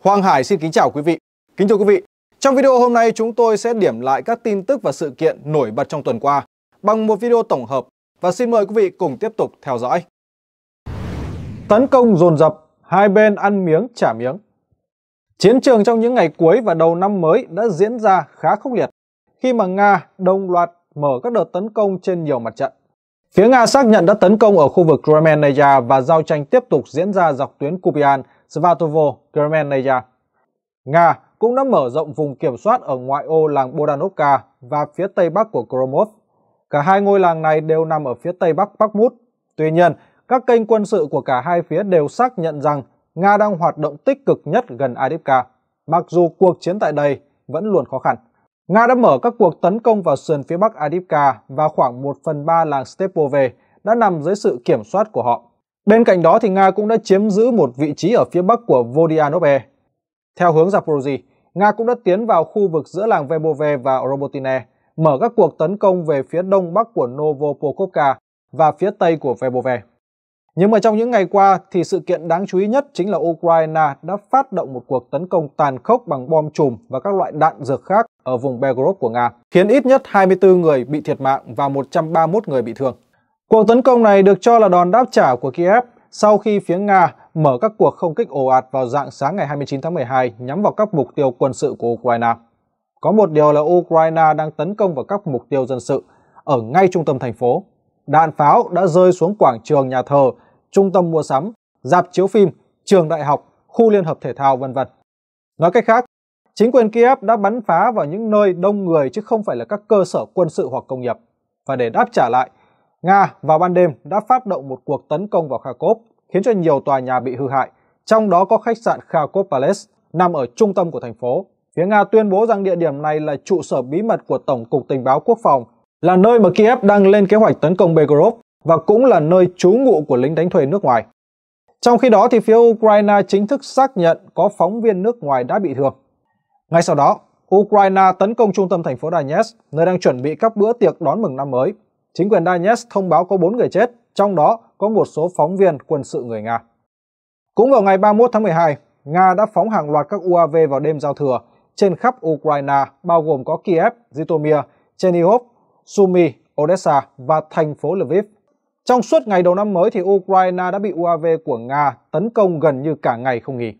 Hoàng Hải xin kính chào quý vị. Kính thưa quý vị, trong video hôm nay chúng tôi sẽ điểm lại các tin tức và sự kiện nổi bật trong tuần qua bằng một video tổng hợp và xin mời quý vị cùng tiếp tục theo dõi. Tấn công dồn dập, hai bên ăn miếng trả miếng. Chiến trường trong những ngày cuối và đầu năm mới đã diễn ra khá khốc liệt khi mà Nga đồng loạt mở các đợt tấn công trên nhiều mặt trận. Phía Nga xác nhận đã tấn công ở khu vực Romania và giao tranh tiếp tục diễn ra dọc tuyến Kupian – Svatovo Kremenaya. Nga cũng đã mở rộng vùng kiểm soát ở ngoại ô làng Bodanovka và phía tây bắc của Kromov. Cả hai ngôi làng này đều nằm ở phía tây bắc Bắc Mút. Tuy nhiên, các kênh quân sự của cả hai phía đều xác nhận rằng Nga đang hoạt động tích cực nhất gần Adipka, mặc dù cuộc chiến tại đây vẫn luôn khó khăn. Nga đã mở các cuộc tấn công vào sườn phía bắc Adipka và khoảng 1 phần 3 làng Stepove đã nằm dưới sự kiểm soát của họ. Bên cạnh đó thì Nga cũng đã chiếm giữ một vị trí ở phía bắc của Vodianove. Theo hướng Zaporozhye, Nga cũng đã tiến vào khu vực giữa làng Vebove và Robotine, mở các cuộc tấn công về phía đông bắc của Novopokovka và phía tây của Vebove. Nhưng mà trong những ngày qua thì sự kiện đáng chú ý nhất chính là Ukraine đã phát động một cuộc tấn công tàn khốc bằng bom chùm và các loại đạn dược khác ở vùng Belgorod của Nga, khiến ít nhất 24 người bị thiệt mạng và 131 người bị thương. Cuộc tấn công này được cho là đòn đáp trả của Kiev sau khi phía Nga mở các cuộc không kích ồ ạt vào dạng sáng ngày 29 tháng 12 nhắm vào các mục tiêu quân sự của Ukraine. Có một điều là Ukraine đang tấn công vào các mục tiêu dân sự ở ngay trung tâm thành phố. Đạn pháo đã rơi xuống quảng trường nhà thờ, trung tâm mua sắm, dạp chiếu phim, trường đại học, khu liên hợp thể thao vân vân. Nói cách khác, chính quyền Kiev đã bắn phá vào những nơi đông người chứ không phải là các cơ sở quân sự hoặc công nghiệp. Và để đáp trả lại, Nga vào ban đêm đã phát động một cuộc tấn công vào Kharkov, khiến cho nhiều tòa nhà bị hư hại, trong đó có khách sạn Kharkov Palace nằm ở trung tâm của thành phố. Phía Nga tuyên bố rằng địa điểm này là trụ sở bí mật của Tổng cục Tình báo Quốc phòng, là nơi mà Kiev đang lên kế hoạch tấn công Belgorod và cũng là nơi trú ngụ của lính đánh thuê nước ngoài. Trong khi đó thì phía Ukraine chính thức xác nhận có phóng viên nước ngoài đã bị thương. Ngay sau đó, Ukraine tấn công trung tâm thành phố Donetsk, nơi đang chuẩn bị các bữa tiệc đón mừng năm mới chính quyền Donetsk thông báo có 4 người chết, trong đó có một số phóng viên quân sự người Nga. Cũng vào ngày 31 tháng 12, Nga đã phóng hàng loạt các UAV vào đêm giao thừa trên khắp Ukraine, bao gồm có Kiev, Zitomir, Chernihiv, Sumy, Odessa và thành phố Lviv. Trong suốt ngày đầu năm mới thì Ukraine đã bị UAV của Nga tấn công gần như cả ngày không nghỉ.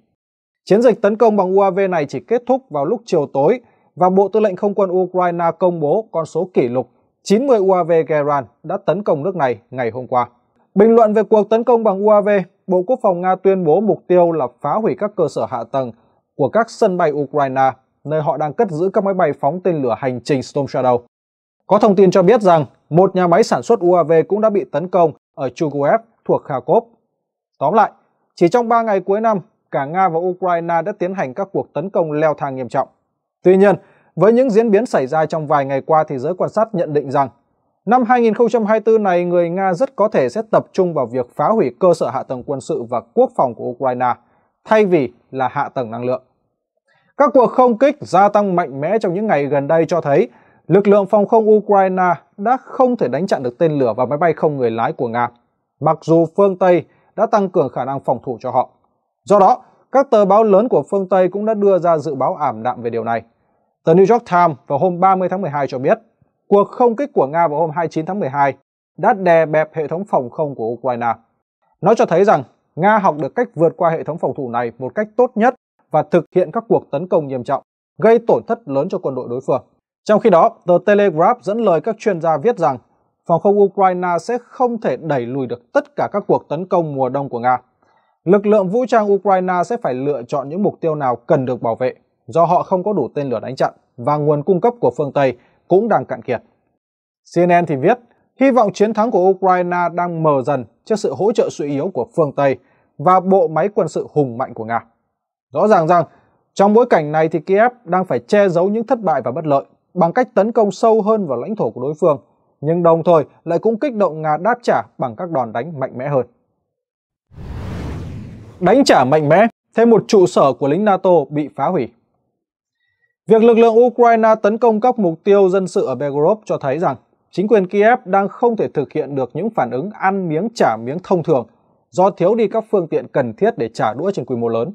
Chiến dịch tấn công bằng UAV này chỉ kết thúc vào lúc chiều tối và Bộ Tư lệnh Không quân Ukraine công bố con số kỷ lục 90 UAV Geran đã tấn công nước này ngày hôm qua. Bình luận về cuộc tấn công bằng UAV, Bộ Quốc phòng Nga tuyên bố mục tiêu là phá hủy các cơ sở hạ tầng của các sân bay Ukraine, nơi họ đang cất giữ các máy bay phóng tên lửa hành trình Storm Shadow. Có thông tin cho biết rằng một nhà máy sản xuất UAV cũng đã bị tấn công ở Chukoev thuộc Kharkov. Tóm lại, chỉ trong 3 ngày cuối năm, cả Nga và Ukraine đã tiến hành các cuộc tấn công leo thang nghiêm trọng. Tuy nhiên, với những diễn biến xảy ra trong vài ngày qua thì giới quan sát nhận định rằng năm 2024 này người Nga rất có thể sẽ tập trung vào việc phá hủy cơ sở hạ tầng quân sự và quốc phòng của Ukraine thay vì là hạ tầng năng lượng. Các cuộc không kích gia tăng mạnh mẽ trong những ngày gần đây cho thấy lực lượng phòng không Ukraine đã không thể đánh chặn được tên lửa và máy bay không người lái của Nga, mặc dù phương Tây đã tăng cường khả năng phòng thủ cho họ. Do đó, các tờ báo lớn của phương Tây cũng đã đưa ra dự báo ảm đạm về điều này. Tờ New York Times vào hôm 30 tháng 12 cho biết, cuộc không kích của Nga vào hôm 29 tháng 12 đã đè bẹp hệ thống phòng không của Ukraine. Nó cho thấy rằng Nga học được cách vượt qua hệ thống phòng thủ này một cách tốt nhất và thực hiện các cuộc tấn công nghiêm trọng, gây tổn thất lớn cho quân đội đối phương. Trong khi đó, tờ Telegraph dẫn lời các chuyên gia viết rằng phòng không Ukraine sẽ không thể đẩy lùi được tất cả các cuộc tấn công mùa đông của Nga. Lực lượng vũ trang Ukraine sẽ phải lựa chọn những mục tiêu nào cần được bảo vệ do họ không có đủ tên lửa đánh chặn và nguồn cung cấp của phương Tây cũng đang cạn kiệt. CNN thì viết, hy vọng chiến thắng của Ukraine đang mờ dần trước sự hỗ trợ suy yếu của phương Tây và bộ máy quân sự hùng mạnh của Nga. Rõ ràng rằng, trong bối cảnh này thì Kiev đang phải che giấu những thất bại và bất lợi bằng cách tấn công sâu hơn vào lãnh thổ của đối phương, nhưng đồng thời lại cũng kích động Nga đáp trả bằng các đòn đánh mạnh mẽ hơn. Đánh trả mạnh mẽ, thêm một trụ sở của lính NATO bị phá hủy. Việc lực lượng Ukraine tấn công các mục tiêu dân sự ở Belgorod cho thấy rằng chính quyền Kiev đang không thể thực hiện được những phản ứng ăn miếng trả miếng thông thường do thiếu đi các phương tiện cần thiết để trả đũa trên quy mô lớn.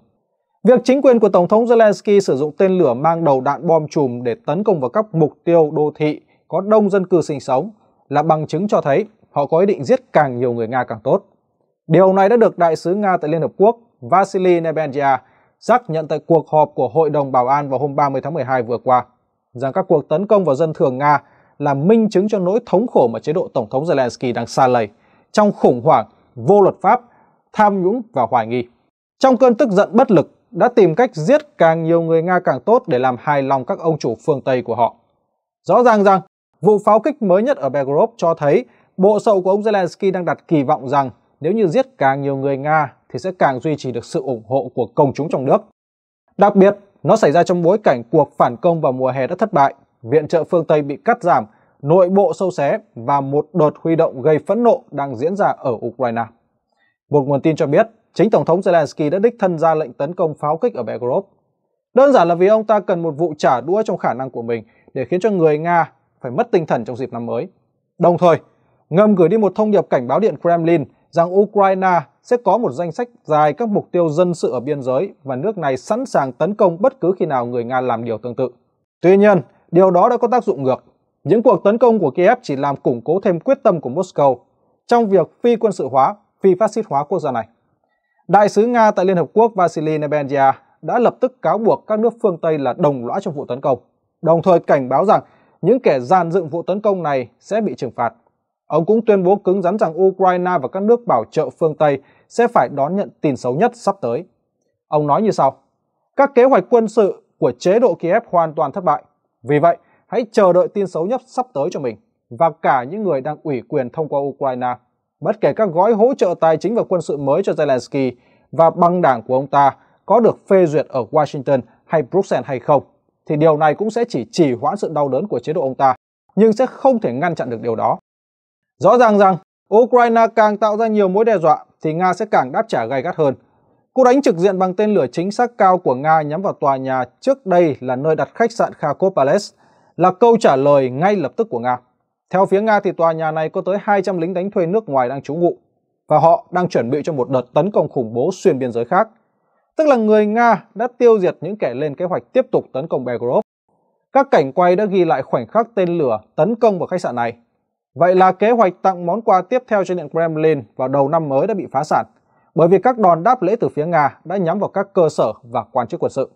Việc chính quyền của Tổng thống Zelensky sử dụng tên lửa mang đầu đạn bom chùm để tấn công vào các mục tiêu đô thị có đông dân cư sinh sống là bằng chứng cho thấy họ có ý định giết càng nhiều người Nga càng tốt. Điều này đã được Đại sứ Nga tại Liên Hợp Quốc Vasily Nebenzia xác nhận tại cuộc họp của Hội đồng Bảo an vào hôm 30 tháng 12 vừa qua rằng các cuộc tấn công vào dân thường Nga là minh chứng cho nỗi thống khổ mà chế độ Tổng thống Zelensky đang xa lầy trong khủng hoảng, vô luật pháp, tham nhũng và hoài nghi. Trong cơn tức giận bất lực, đã tìm cách giết càng nhiều người Nga càng tốt để làm hài lòng các ông chủ phương Tây của họ. Rõ ràng rằng, vụ pháo kích mới nhất ở Belgorod cho thấy bộ sậu của ông Zelensky đang đặt kỳ vọng rằng nếu như giết càng nhiều người Nga thì sẽ càng duy trì được sự ủng hộ của công chúng trong nước. Đặc biệt, nó xảy ra trong bối cảnh cuộc phản công vào mùa hè đã thất bại, viện trợ phương Tây bị cắt giảm, nội bộ sâu xé và một đợt huy động gây phẫn nộ đang diễn ra ở Ukraine. Một nguồn tin cho biết, chính Tổng thống Zelensky đã đích thân ra lệnh tấn công pháo kích ở Belgorod. Đơn giản là vì ông ta cần một vụ trả đũa trong khả năng của mình để khiến cho người Nga phải mất tinh thần trong dịp năm mới. Đồng thời, ngầm gửi đi một thông điệp cảnh báo điện Kremlin rằng Ukraine sẽ có một danh sách dài các mục tiêu dân sự ở biên giới và nước này sẵn sàng tấn công bất cứ khi nào người Nga làm điều tương tự. Tuy nhiên, điều đó đã có tác dụng ngược. Những cuộc tấn công của Kiev chỉ làm củng cố thêm quyết tâm của Moscow trong việc phi quân sự hóa, phi phát xít hóa quốc gia này. Đại sứ Nga tại Liên Hợp Quốc Vasily Nebenzia đã lập tức cáo buộc các nước phương Tây là đồng lõa trong vụ tấn công, đồng thời cảnh báo rằng những kẻ gian dựng vụ tấn công này sẽ bị trừng phạt. Ông cũng tuyên bố cứng rắn rằng Ukraine và các nước bảo trợ phương Tây sẽ phải đón nhận tin xấu nhất sắp tới. Ông nói như sau, các kế hoạch quân sự của chế độ Kiev hoàn toàn thất bại. Vì vậy, hãy chờ đợi tin xấu nhất sắp tới cho mình và cả những người đang ủy quyền thông qua Ukraine, bất kể các gói hỗ trợ tài chính và quân sự mới cho Zelensky và băng đảng của ông ta có được phê duyệt ở Washington hay Bruxelles hay không, thì điều này cũng sẽ chỉ trì hoãn sự đau đớn của chế độ ông ta, nhưng sẽ không thể ngăn chặn được điều đó. Rõ ràng rằng Ukraine càng tạo ra nhiều mối đe dọa thì Nga sẽ càng đáp trả gay gắt hơn. Cú đánh trực diện bằng tên lửa chính xác cao của Nga nhắm vào tòa nhà trước đây là nơi đặt khách sạn Kharkov Palace là câu trả lời ngay lập tức của Nga. Theo phía Nga thì tòa nhà này có tới 200 lính đánh thuê nước ngoài đang trú ngụ và họ đang chuẩn bị cho một đợt tấn công khủng bố xuyên biên giới khác. Tức là người Nga đã tiêu diệt những kẻ lên kế hoạch tiếp tục tấn công Belgorod. Các cảnh quay đã ghi lại khoảnh khắc tên lửa tấn công vào khách sạn này Vậy là kế hoạch tặng món quà tiếp theo cho Điện Kremlin vào đầu năm mới đã bị phá sản, bởi vì các đòn đáp lễ từ phía Nga đã nhắm vào các cơ sở và quan chức quân sự.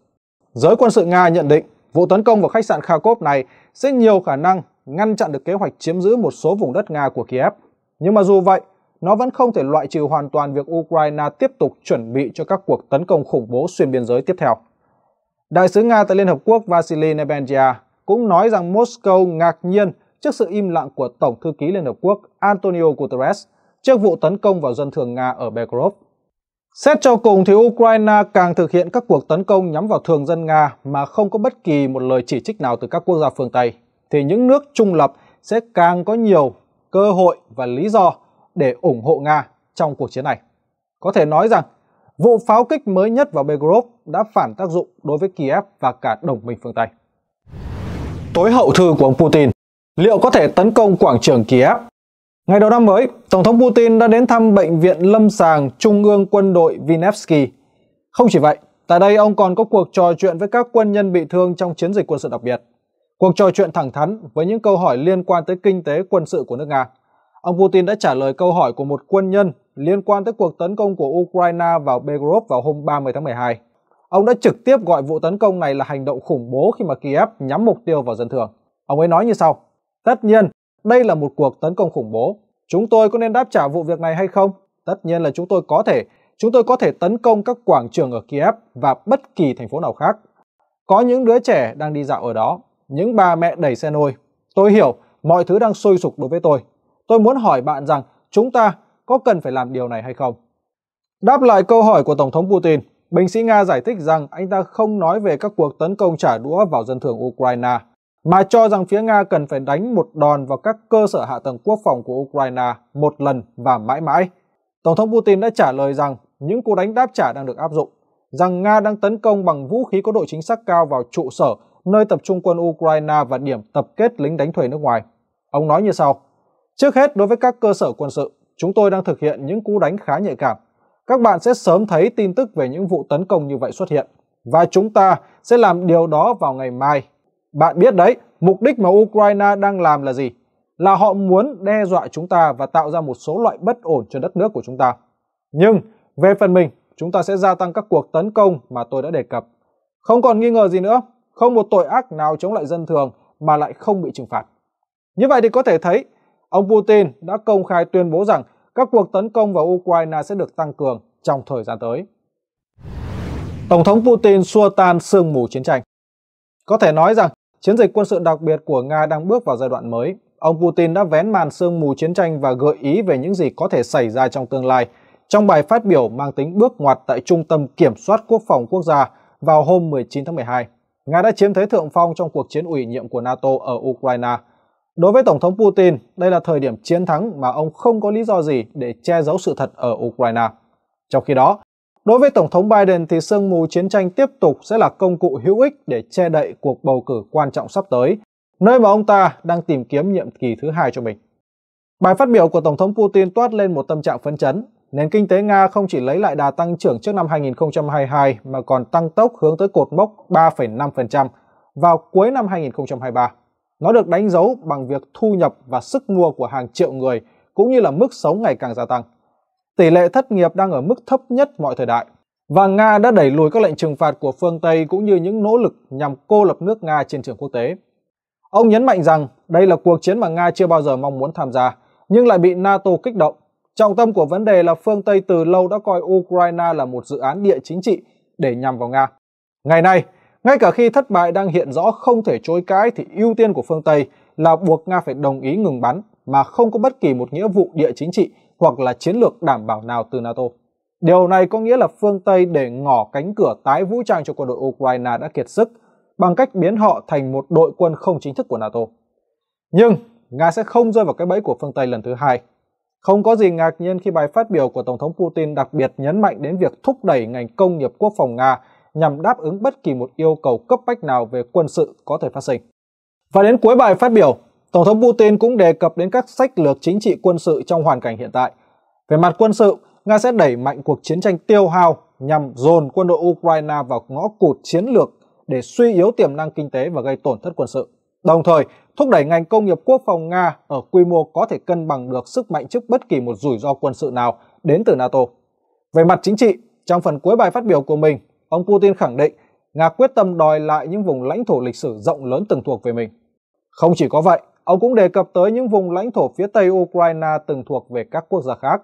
Giới quân sự Nga nhận định vụ tấn công vào khách sạn Kharkov này sẽ nhiều khả năng ngăn chặn được kế hoạch chiếm giữ một số vùng đất Nga của Kiev. Nhưng mà dù vậy, nó vẫn không thể loại trừ hoàn toàn việc Ukraine tiếp tục chuẩn bị cho các cuộc tấn công khủng bố xuyên biên giới tiếp theo. Đại sứ Nga tại Liên Hợp Quốc Vasily Nebenzia cũng nói rằng Moscow ngạc nhiên trước sự im lặng của Tổng thư ký Liên Hợp Quốc Antonio Guterres trước vụ tấn công vào dân thường Nga ở Belgorod. Xét cho cùng thì Ukraine càng thực hiện các cuộc tấn công nhắm vào thường dân Nga mà không có bất kỳ một lời chỉ trích nào từ các quốc gia phương Tây, thì những nước trung lập sẽ càng có nhiều cơ hội và lý do để ủng hộ Nga trong cuộc chiến này. Có thể nói rằng, vụ pháo kích mới nhất vào Belgorod đã phản tác dụng đối với Kiev và cả đồng minh phương Tây. Tối hậu thư của ông Putin liệu có thể tấn công quảng trường Kiev. Ngày đầu năm mới, Tổng thống Putin đã đến thăm Bệnh viện Lâm sàng Trung ương quân đội Vinevsky. Không chỉ vậy, tại đây ông còn có cuộc trò chuyện với các quân nhân bị thương trong chiến dịch quân sự đặc biệt. Cuộc trò chuyện thẳng thắn với những câu hỏi liên quan tới kinh tế quân sự của nước Nga. Ông Putin đã trả lời câu hỏi của một quân nhân liên quan tới cuộc tấn công của Ukraine vào Belgorod vào hôm 30 tháng 12. Ông đã trực tiếp gọi vụ tấn công này là hành động khủng bố khi mà Kiev nhắm mục tiêu vào dân thường. Ông ấy nói như sau: Tất nhiên, đây là một cuộc tấn công khủng bố. Chúng tôi có nên đáp trả vụ việc này hay không? Tất nhiên là chúng tôi có thể. Chúng tôi có thể tấn công các quảng trường ở Kiev và bất kỳ thành phố nào khác. Có những đứa trẻ đang đi dạo ở đó, những bà mẹ đẩy xe nôi. Tôi hiểu, mọi thứ đang sôi sục đối với tôi. Tôi muốn hỏi bạn rằng chúng ta có cần phải làm điều này hay không? Đáp lại câu hỏi của Tổng thống Putin, binh sĩ Nga giải thích rằng anh ta không nói về các cuộc tấn công trả đũa vào dân thường Ukraine mà cho rằng phía Nga cần phải đánh một đòn vào các cơ sở hạ tầng quốc phòng của Ukraine một lần và mãi mãi. Tổng thống Putin đã trả lời rằng những cú đánh đáp trả đang được áp dụng, rằng Nga đang tấn công bằng vũ khí có độ chính xác cao vào trụ sở nơi tập trung quân Ukraine và điểm tập kết lính đánh thuê nước ngoài. Ông nói như sau, trước hết đối với các cơ sở quân sự, chúng tôi đang thực hiện những cú đánh khá nhạy cảm. Các bạn sẽ sớm thấy tin tức về những vụ tấn công như vậy xuất hiện và chúng ta sẽ làm điều đó vào ngày mai bạn biết đấy, mục đích mà Ukraine đang làm là gì? Là họ muốn đe dọa chúng ta và tạo ra một số loại bất ổn cho đất nước của chúng ta. Nhưng về phần mình, chúng ta sẽ gia tăng các cuộc tấn công mà tôi đã đề cập. Không còn nghi ngờ gì nữa, không một tội ác nào chống lại dân thường mà lại không bị trừng phạt. Như vậy thì có thể thấy, ông Putin đã công khai tuyên bố rằng các cuộc tấn công vào Ukraine sẽ được tăng cường trong thời gian tới. Tổng thống Putin xua tan sương mù chiến tranh có thể nói rằng chiến dịch quân sự đặc biệt của Nga đang bước vào giai đoạn mới. Ông Putin đã vén màn sương mù chiến tranh và gợi ý về những gì có thể xảy ra trong tương lai trong bài phát biểu mang tính bước ngoặt tại Trung tâm Kiểm soát Quốc phòng Quốc gia vào hôm 19 tháng 12. Nga đã chiếm thế thượng phong trong cuộc chiến ủy nhiệm của NATO ở Ukraine. Đối với Tổng thống Putin, đây là thời điểm chiến thắng mà ông không có lý do gì để che giấu sự thật ở Ukraine. Trong khi đó, Đối với Tổng thống Biden thì sương mù chiến tranh tiếp tục sẽ là công cụ hữu ích để che đậy cuộc bầu cử quan trọng sắp tới, nơi mà ông ta đang tìm kiếm nhiệm kỳ thứ hai cho mình. Bài phát biểu của Tổng thống Putin toát lên một tâm trạng phấn chấn. Nền kinh tế Nga không chỉ lấy lại đà tăng trưởng trước năm 2022 mà còn tăng tốc hướng tới cột mốc 3,5% vào cuối năm 2023. Nó được đánh dấu bằng việc thu nhập và sức mua của hàng triệu người cũng như là mức sống ngày càng gia tăng tỷ lệ thất nghiệp đang ở mức thấp nhất mọi thời đại. Và Nga đã đẩy lùi các lệnh trừng phạt của phương Tây cũng như những nỗ lực nhằm cô lập nước Nga trên trường quốc tế. Ông nhấn mạnh rằng đây là cuộc chiến mà Nga chưa bao giờ mong muốn tham gia, nhưng lại bị NATO kích động. Trọng tâm của vấn đề là phương Tây từ lâu đã coi Ukraine là một dự án địa chính trị để nhằm vào Nga. Ngày nay, ngay cả khi thất bại đang hiện rõ không thể chối cãi thì ưu tiên của phương Tây là buộc Nga phải đồng ý ngừng bắn mà không có bất kỳ một nghĩa vụ địa chính trị hoặc là chiến lược đảm bảo nào từ NATO. Điều này có nghĩa là phương Tây để ngỏ cánh cửa tái vũ trang cho quân đội Ukraine đã kiệt sức bằng cách biến họ thành một đội quân không chính thức của NATO. Nhưng Nga sẽ không rơi vào cái bẫy của phương Tây lần thứ hai. Không có gì ngạc nhiên khi bài phát biểu của Tổng thống Putin đặc biệt nhấn mạnh đến việc thúc đẩy ngành công nghiệp quốc phòng Nga nhằm đáp ứng bất kỳ một yêu cầu cấp bách nào về quân sự có thể phát sinh. Và đến cuối bài phát biểu, Tổng thống Putin cũng đề cập đến các sách lược chính trị quân sự trong hoàn cảnh hiện tại. Về mặt quân sự, Nga sẽ đẩy mạnh cuộc chiến tranh tiêu hao nhằm dồn quân đội Ukraine vào ngõ cụt chiến lược để suy yếu tiềm năng kinh tế và gây tổn thất quân sự. Đồng thời, thúc đẩy ngành công nghiệp quốc phòng Nga ở quy mô có thể cân bằng được sức mạnh trước bất kỳ một rủi ro quân sự nào đến từ NATO. Về mặt chính trị, trong phần cuối bài phát biểu của mình, ông Putin khẳng định Nga quyết tâm đòi lại những vùng lãnh thổ lịch sử rộng lớn từng thuộc về mình. Không chỉ có vậy, Ông cũng đề cập tới những vùng lãnh thổ phía Tây Ukraine từng thuộc về các quốc gia khác.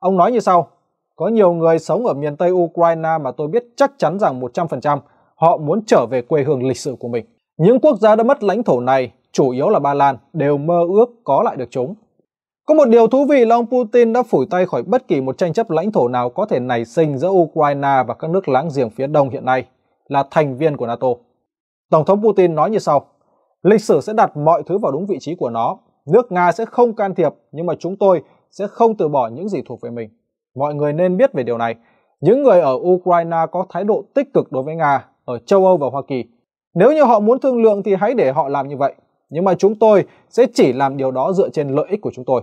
Ông nói như sau, có nhiều người sống ở miền Tây Ukraine mà tôi biết chắc chắn rằng 100% họ muốn trở về quê hương lịch sử của mình. Những quốc gia đã mất lãnh thổ này, chủ yếu là Ba Lan, đều mơ ước có lại được chúng. Có một điều thú vị là ông Putin đã phủi tay khỏi bất kỳ một tranh chấp lãnh thổ nào có thể nảy sinh giữa Ukraine và các nước láng giềng phía đông hiện nay, là thành viên của NATO. Tổng thống Putin nói như sau, Lịch sử sẽ đặt mọi thứ vào đúng vị trí của nó. Nước Nga sẽ không can thiệp nhưng mà chúng tôi sẽ không từ bỏ những gì thuộc về mình. Mọi người nên biết về điều này. Những người ở Ukraine có thái độ tích cực đối với Nga ở châu Âu và Hoa Kỳ. Nếu như họ muốn thương lượng thì hãy để họ làm như vậy. Nhưng mà chúng tôi sẽ chỉ làm điều đó dựa trên lợi ích của chúng tôi.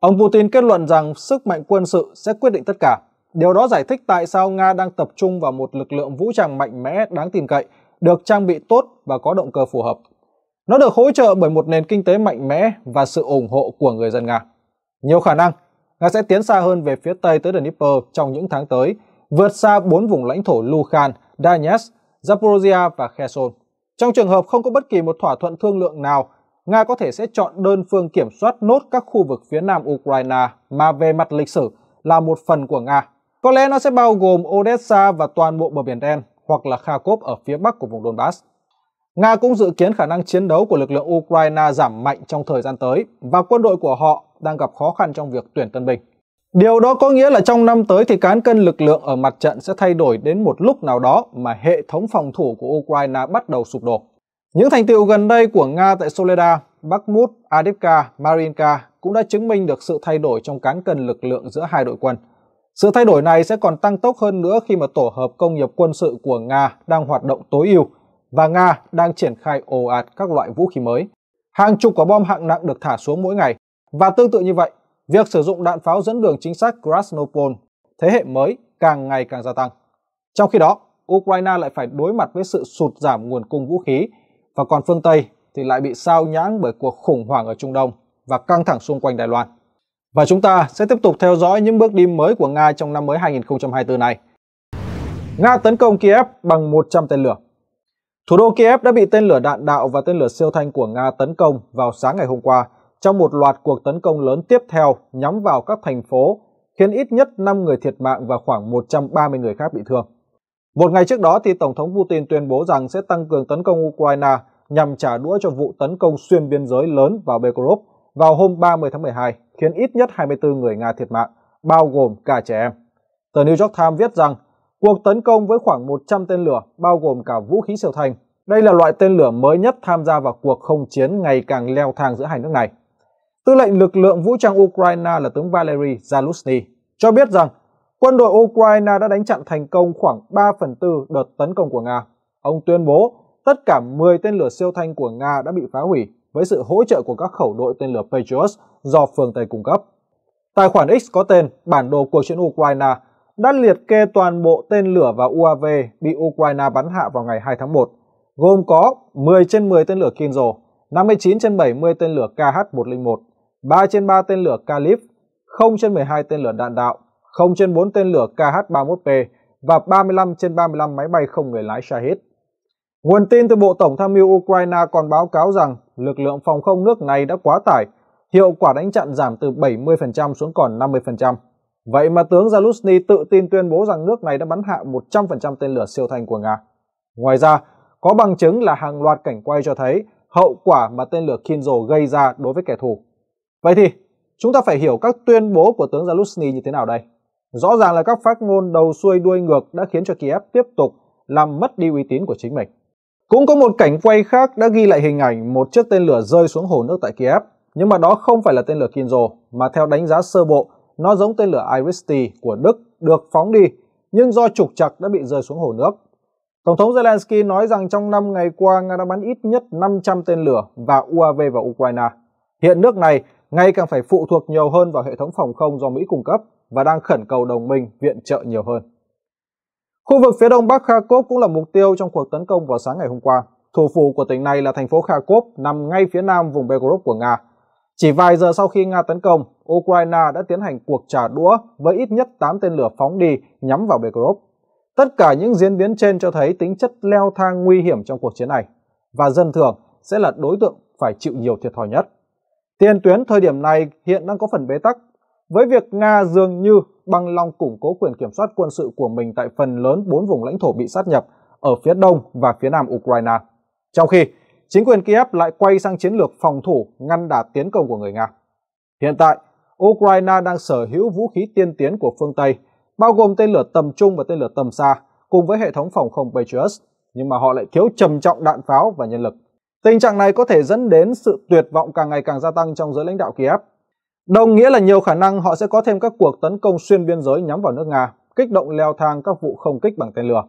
Ông Putin kết luận rằng sức mạnh quân sự sẽ quyết định tất cả. Điều đó giải thích tại sao Nga đang tập trung vào một lực lượng vũ trang mạnh mẽ đáng tin cậy, được trang bị tốt và có động cơ phù hợp. Nó được hỗ trợ bởi một nền kinh tế mạnh mẽ và sự ủng hộ của người dân Nga. Nhiều khả năng, Nga sẽ tiến xa hơn về phía Tây tới Dnipro trong những tháng tới, vượt xa bốn vùng lãnh thổ Lukan, Donetsk, Zaporozhia và Kherson. Trong trường hợp không có bất kỳ một thỏa thuận thương lượng nào, Nga có thể sẽ chọn đơn phương kiểm soát nốt các khu vực phía nam Ukraine mà về mặt lịch sử là một phần của Nga. Có lẽ nó sẽ bao gồm Odessa và toàn bộ bờ biển đen hoặc là Kharkov ở phía bắc của vùng Donbass. Nga cũng dự kiến khả năng chiến đấu của lực lượng Ukraine giảm mạnh trong thời gian tới và quân đội của họ đang gặp khó khăn trong việc tuyển tân binh. Điều đó có nghĩa là trong năm tới thì cán cân lực lượng ở mặt trận sẽ thay đổi đến một lúc nào đó mà hệ thống phòng thủ của Ukraine bắt đầu sụp đổ. Những thành tiệu gần đây của Nga tại Soledar, Bakhmut, Adivka, Marinka cũng đã chứng minh được sự thay đổi trong cán cân lực lượng giữa hai đội quân. Sự thay đổi này sẽ còn tăng tốc hơn nữa khi mà tổ hợp công nghiệp quân sự của Nga đang hoạt động tối ưu và Nga đang triển khai ồ ạt các loại vũ khí mới. Hàng chục quả bom hạng nặng được thả xuống mỗi ngày. Và tương tự như vậy, việc sử dụng đạn pháo dẫn đường chính xác Krasnopol thế hệ mới càng ngày càng gia tăng. Trong khi đó, Ukraine lại phải đối mặt với sự sụt giảm nguồn cung vũ khí và còn phương Tây thì lại bị sao nhãng bởi cuộc khủng hoảng ở Trung Đông và căng thẳng xung quanh Đài Loan. Và chúng ta sẽ tiếp tục theo dõi những bước đi mới của Nga trong năm mới 2024 này. Nga tấn công Kiev bằng 100 tên lửa. Thủ đô Kiev đã bị tên lửa đạn đạo và tên lửa siêu thanh của Nga tấn công vào sáng ngày hôm qua trong một loạt cuộc tấn công lớn tiếp theo nhắm vào các thành phố, khiến ít nhất 5 người thiệt mạng và khoảng 130 người khác bị thương. Một ngày trước đó, thì Tổng thống Putin tuyên bố rằng sẽ tăng cường tấn công Ukraine nhằm trả đũa cho vụ tấn công xuyên biên giới lớn vào Belgorod vào hôm 30 tháng 12, khiến ít nhất 24 người Nga thiệt mạng, bao gồm cả trẻ em. Tờ New York Times viết rằng cuộc tấn công với khoảng 100 tên lửa bao gồm cả vũ khí siêu thanh. Đây là loại tên lửa mới nhất tham gia vào cuộc không chiến ngày càng leo thang giữa hai nước này. Tư lệnh lực lượng vũ trang Ukraine là tướng Valery Zaluzny cho biết rằng quân đội Ukraine đã đánh chặn thành công khoảng 3 phần tư đợt tấn công của Nga. Ông tuyên bố tất cả 10 tên lửa siêu thanh của Nga đã bị phá hủy với sự hỗ trợ của các khẩu đội tên lửa Patriot do phương Tây cung cấp. Tài khoản X có tên Bản đồ cuộc chiến Ukraine đã liệt kê toàn bộ tên lửa và UAV bị Ukraine bắn hạ vào ngày 2 tháng 1, gồm có 10 trên 10 tên lửa Kinzhal, 59 trên 70 tên lửa KH-101, 3 trên 3 tên lửa Kalib, 0 trên 12 tên lửa đạn đạo, 0 trên 4 tên lửa KH-31P và 35 trên 35 máy bay không người lái Shahid. Nguồn tin từ Bộ Tổng tham mưu Ukraine còn báo cáo rằng lực lượng phòng không nước này đã quá tải, hiệu quả đánh chặn giảm từ 70% xuống còn 50%. Vậy mà tướng Zaluzny tự tin tuyên bố rằng nước này đã bắn hạ 100% tên lửa siêu thanh của Nga. Ngoài ra, có bằng chứng là hàng loạt cảnh quay cho thấy hậu quả mà tên lửa Kinzo gây ra đối với kẻ thù. Vậy thì, chúng ta phải hiểu các tuyên bố của tướng Zaluzny như thế nào đây? Rõ ràng là các phát ngôn đầu xuôi đuôi ngược đã khiến cho Kiev tiếp tục làm mất đi uy tín của chính mình. Cũng có một cảnh quay khác đã ghi lại hình ảnh một chiếc tên lửa rơi xuống hồ nước tại Kiev, nhưng mà đó không phải là tên lửa Kinzo, mà theo đánh giá sơ bộ nó giống tên lửa Iris-T của Đức được phóng đi nhưng do trục trặc đã bị rơi xuống hồ nước. Tổng thống Zelensky nói rằng trong năm ngày qua Nga đã bắn ít nhất 500 tên lửa và UAV vào Ukraine. Hiện nước này ngày càng phải phụ thuộc nhiều hơn vào hệ thống phòng không do Mỹ cung cấp và đang khẩn cầu đồng minh viện trợ nhiều hơn. Khu vực phía đông bắc Kharkov cũng là mục tiêu trong cuộc tấn công vào sáng ngày hôm qua. Thủ phủ của tỉnh này là thành phố Kharkov nằm ngay phía nam vùng Belgorod của Nga. Chỉ vài giờ sau khi Nga tấn công, Ukraine đã tiến hành cuộc trả đũa với ít nhất 8 tên lửa phóng đi nhắm vào Belgorod. Tất cả những diễn biến trên cho thấy tính chất leo thang nguy hiểm trong cuộc chiến này, và dân thường sẽ là đối tượng phải chịu nhiều thiệt thòi nhất. Tiền tuyến thời điểm này hiện đang có phần bế tắc, với việc Nga dường như băng lòng củng cố quyền kiểm soát quân sự của mình tại phần lớn bốn vùng lãnh thổ bị sát nhập ở phía đông và phía nam Ukraine. Trong khi, chính quyền Kiev lại quay sang chiến lược phòng thủ ngăn đà tiến công của người Nga. Hiện tại, Ukraine đang sở hữu vũ khí tiên tiến của phương Tây, bao gồm tên lửa tầm trung và tên lửa tầm xa, cùng với hệ thống phòng không Patriot, nhưng mà họ lại thiếu trầm trọng đạn pháo và nhân lực. Tình trạng này có thể dẫn đến sự tuyệt vọng càng ngày càng gia tăng trong giới lãnh đạo Kiev. Đồng nghĩa là nhiều khả năng họ sẽ có thêm các cuộc tấn công xuyên biên giới nhắm vào nước Nga, kích động leo thang các vụ không kích bằng tên lửa.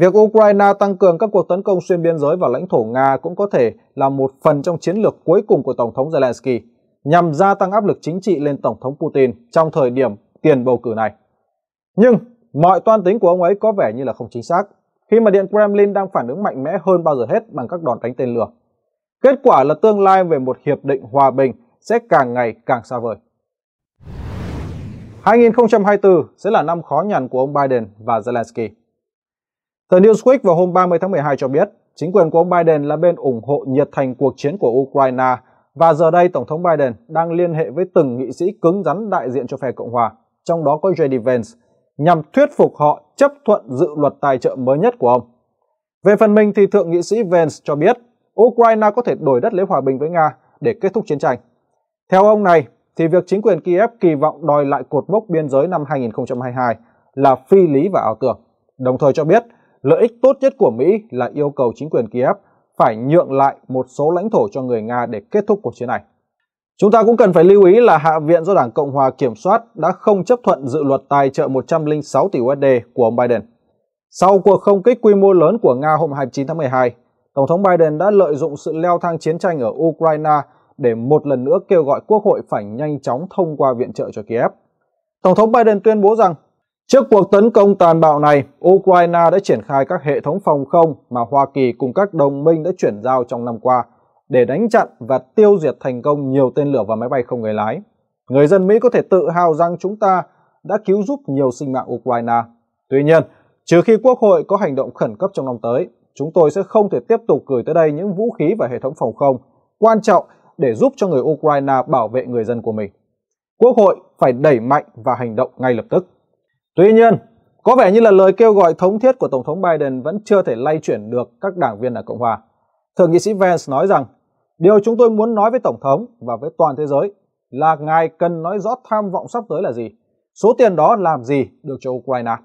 Việc Ukraine tăng cường các cuộc tấn công xuyên biên giới vào lãnh thổ Nga cũng có thể là một phần trong chiến lược cuối cùng của Tổng thống Zelensky nhằm gia tăng áp lực chính trị lên Tổng thống Putin trong thời điểm tiền bầu cử này. Nhưng mọi toan tính của ông ấy có vẻ như là không chính xác, khi mà Điện Kremlin đang phản ứng mạnh mẽ hơn bao giờ hết bằng các đòn đánh tên lửa. Kết quả là tương lai về một hiệp định hòa bình sẽ càng ngày càng xa vời. 2024 sẽ là năm khó nhằn của ông Biden và Zelensky. Tờ Newsweek vào hôm 30 tháng 12 cho biết, chính quyền của ông Biden là bên ủng hộ nhiệt thành cuộc chiến của Ukraine và giờ đây Tổng thống Biden đang liên hệ với từng nghị sĩ cứng rắn đại diện cho phe Cộng Hòa, trong đó có J.D. Vance, nhằm thuyết phục họ chấp thuận dự luật tài trợ mới nhất của ông. Về phần mình thì Thượng nghị sĩ Vance cho biết Ukraine có thể đổi đất lấy hòa bình với Nga để kết thúc chiến tranh. Theo ông này, thì việc chính quyền Kiev kỳ vọng đòi lại cột mốc biên giới năm 2022 là phi lý và ảo tưởng, đồng thời cho biết lợi ích tốt nhất của Mỹ là yêu cầu chính quyền Kiev phải nhượng lại một số lãnh thổ cho người Nga để kết thúc cuộc chiến này. Chúng ta cũng cần phải lưu ý là Hạ viện do Đảng Cộng hòa kiểm soát đã không chấp thuận dự luật tài trợ 106 tỷ USD của ông Biden. Sau cuộc không kích quy mô lớn của Nga hôm 29 tháng 12, Tổng thống Biden đã lợi dụng sự leo thang chiến tranh ở Ukraine để một lần nữa kêu gọi Quốc hội phải nhanh chóng thông qua viện trợ cho Kiev. Tổng thống Biden tuyên bố rằng Trước cuộc tấn công tàn bạo này, Ukraine đã triển khai các hệ thống phòng không mà Hoa Kỳ cùng các đồng minh đã chuyển giao trong năm qua để đánh chặn và tiêu diệt thành công nhiều tên lửa và máy bay không người lái. Người dân Mỹ có thể tự hào rằng chúng ta đã cứu giúp nhiều sinh mạng Ukraine. Tuy nhiên, trừ khi Quốc hội có hành động khẩn cấp trong năm tới, chúng tôi sẽ không thể tiếp tục gửi tới đây những vũ khí và hệ thống phòng không quan trọng để giúp cho người Ukraine bảo vệ người dân của mình. Quốc hội phải đẩy mạnh và hành động ngay lập tức. Tuy nhiên, có vẻ như là lời kêu gọi thống thiết của Tổng thống Biden vẫn chưa thể lay chuyển được các đảng viên ở Cộng hòa. Thượng nghị sĩ Vance nói rằng, điều chúng tôi muốn nói với Tổng thống và với toàn thế giới là ngài cần nói rõ tham vọng sắp tới là gì, số tiền đó làm gì được cho Ukraine.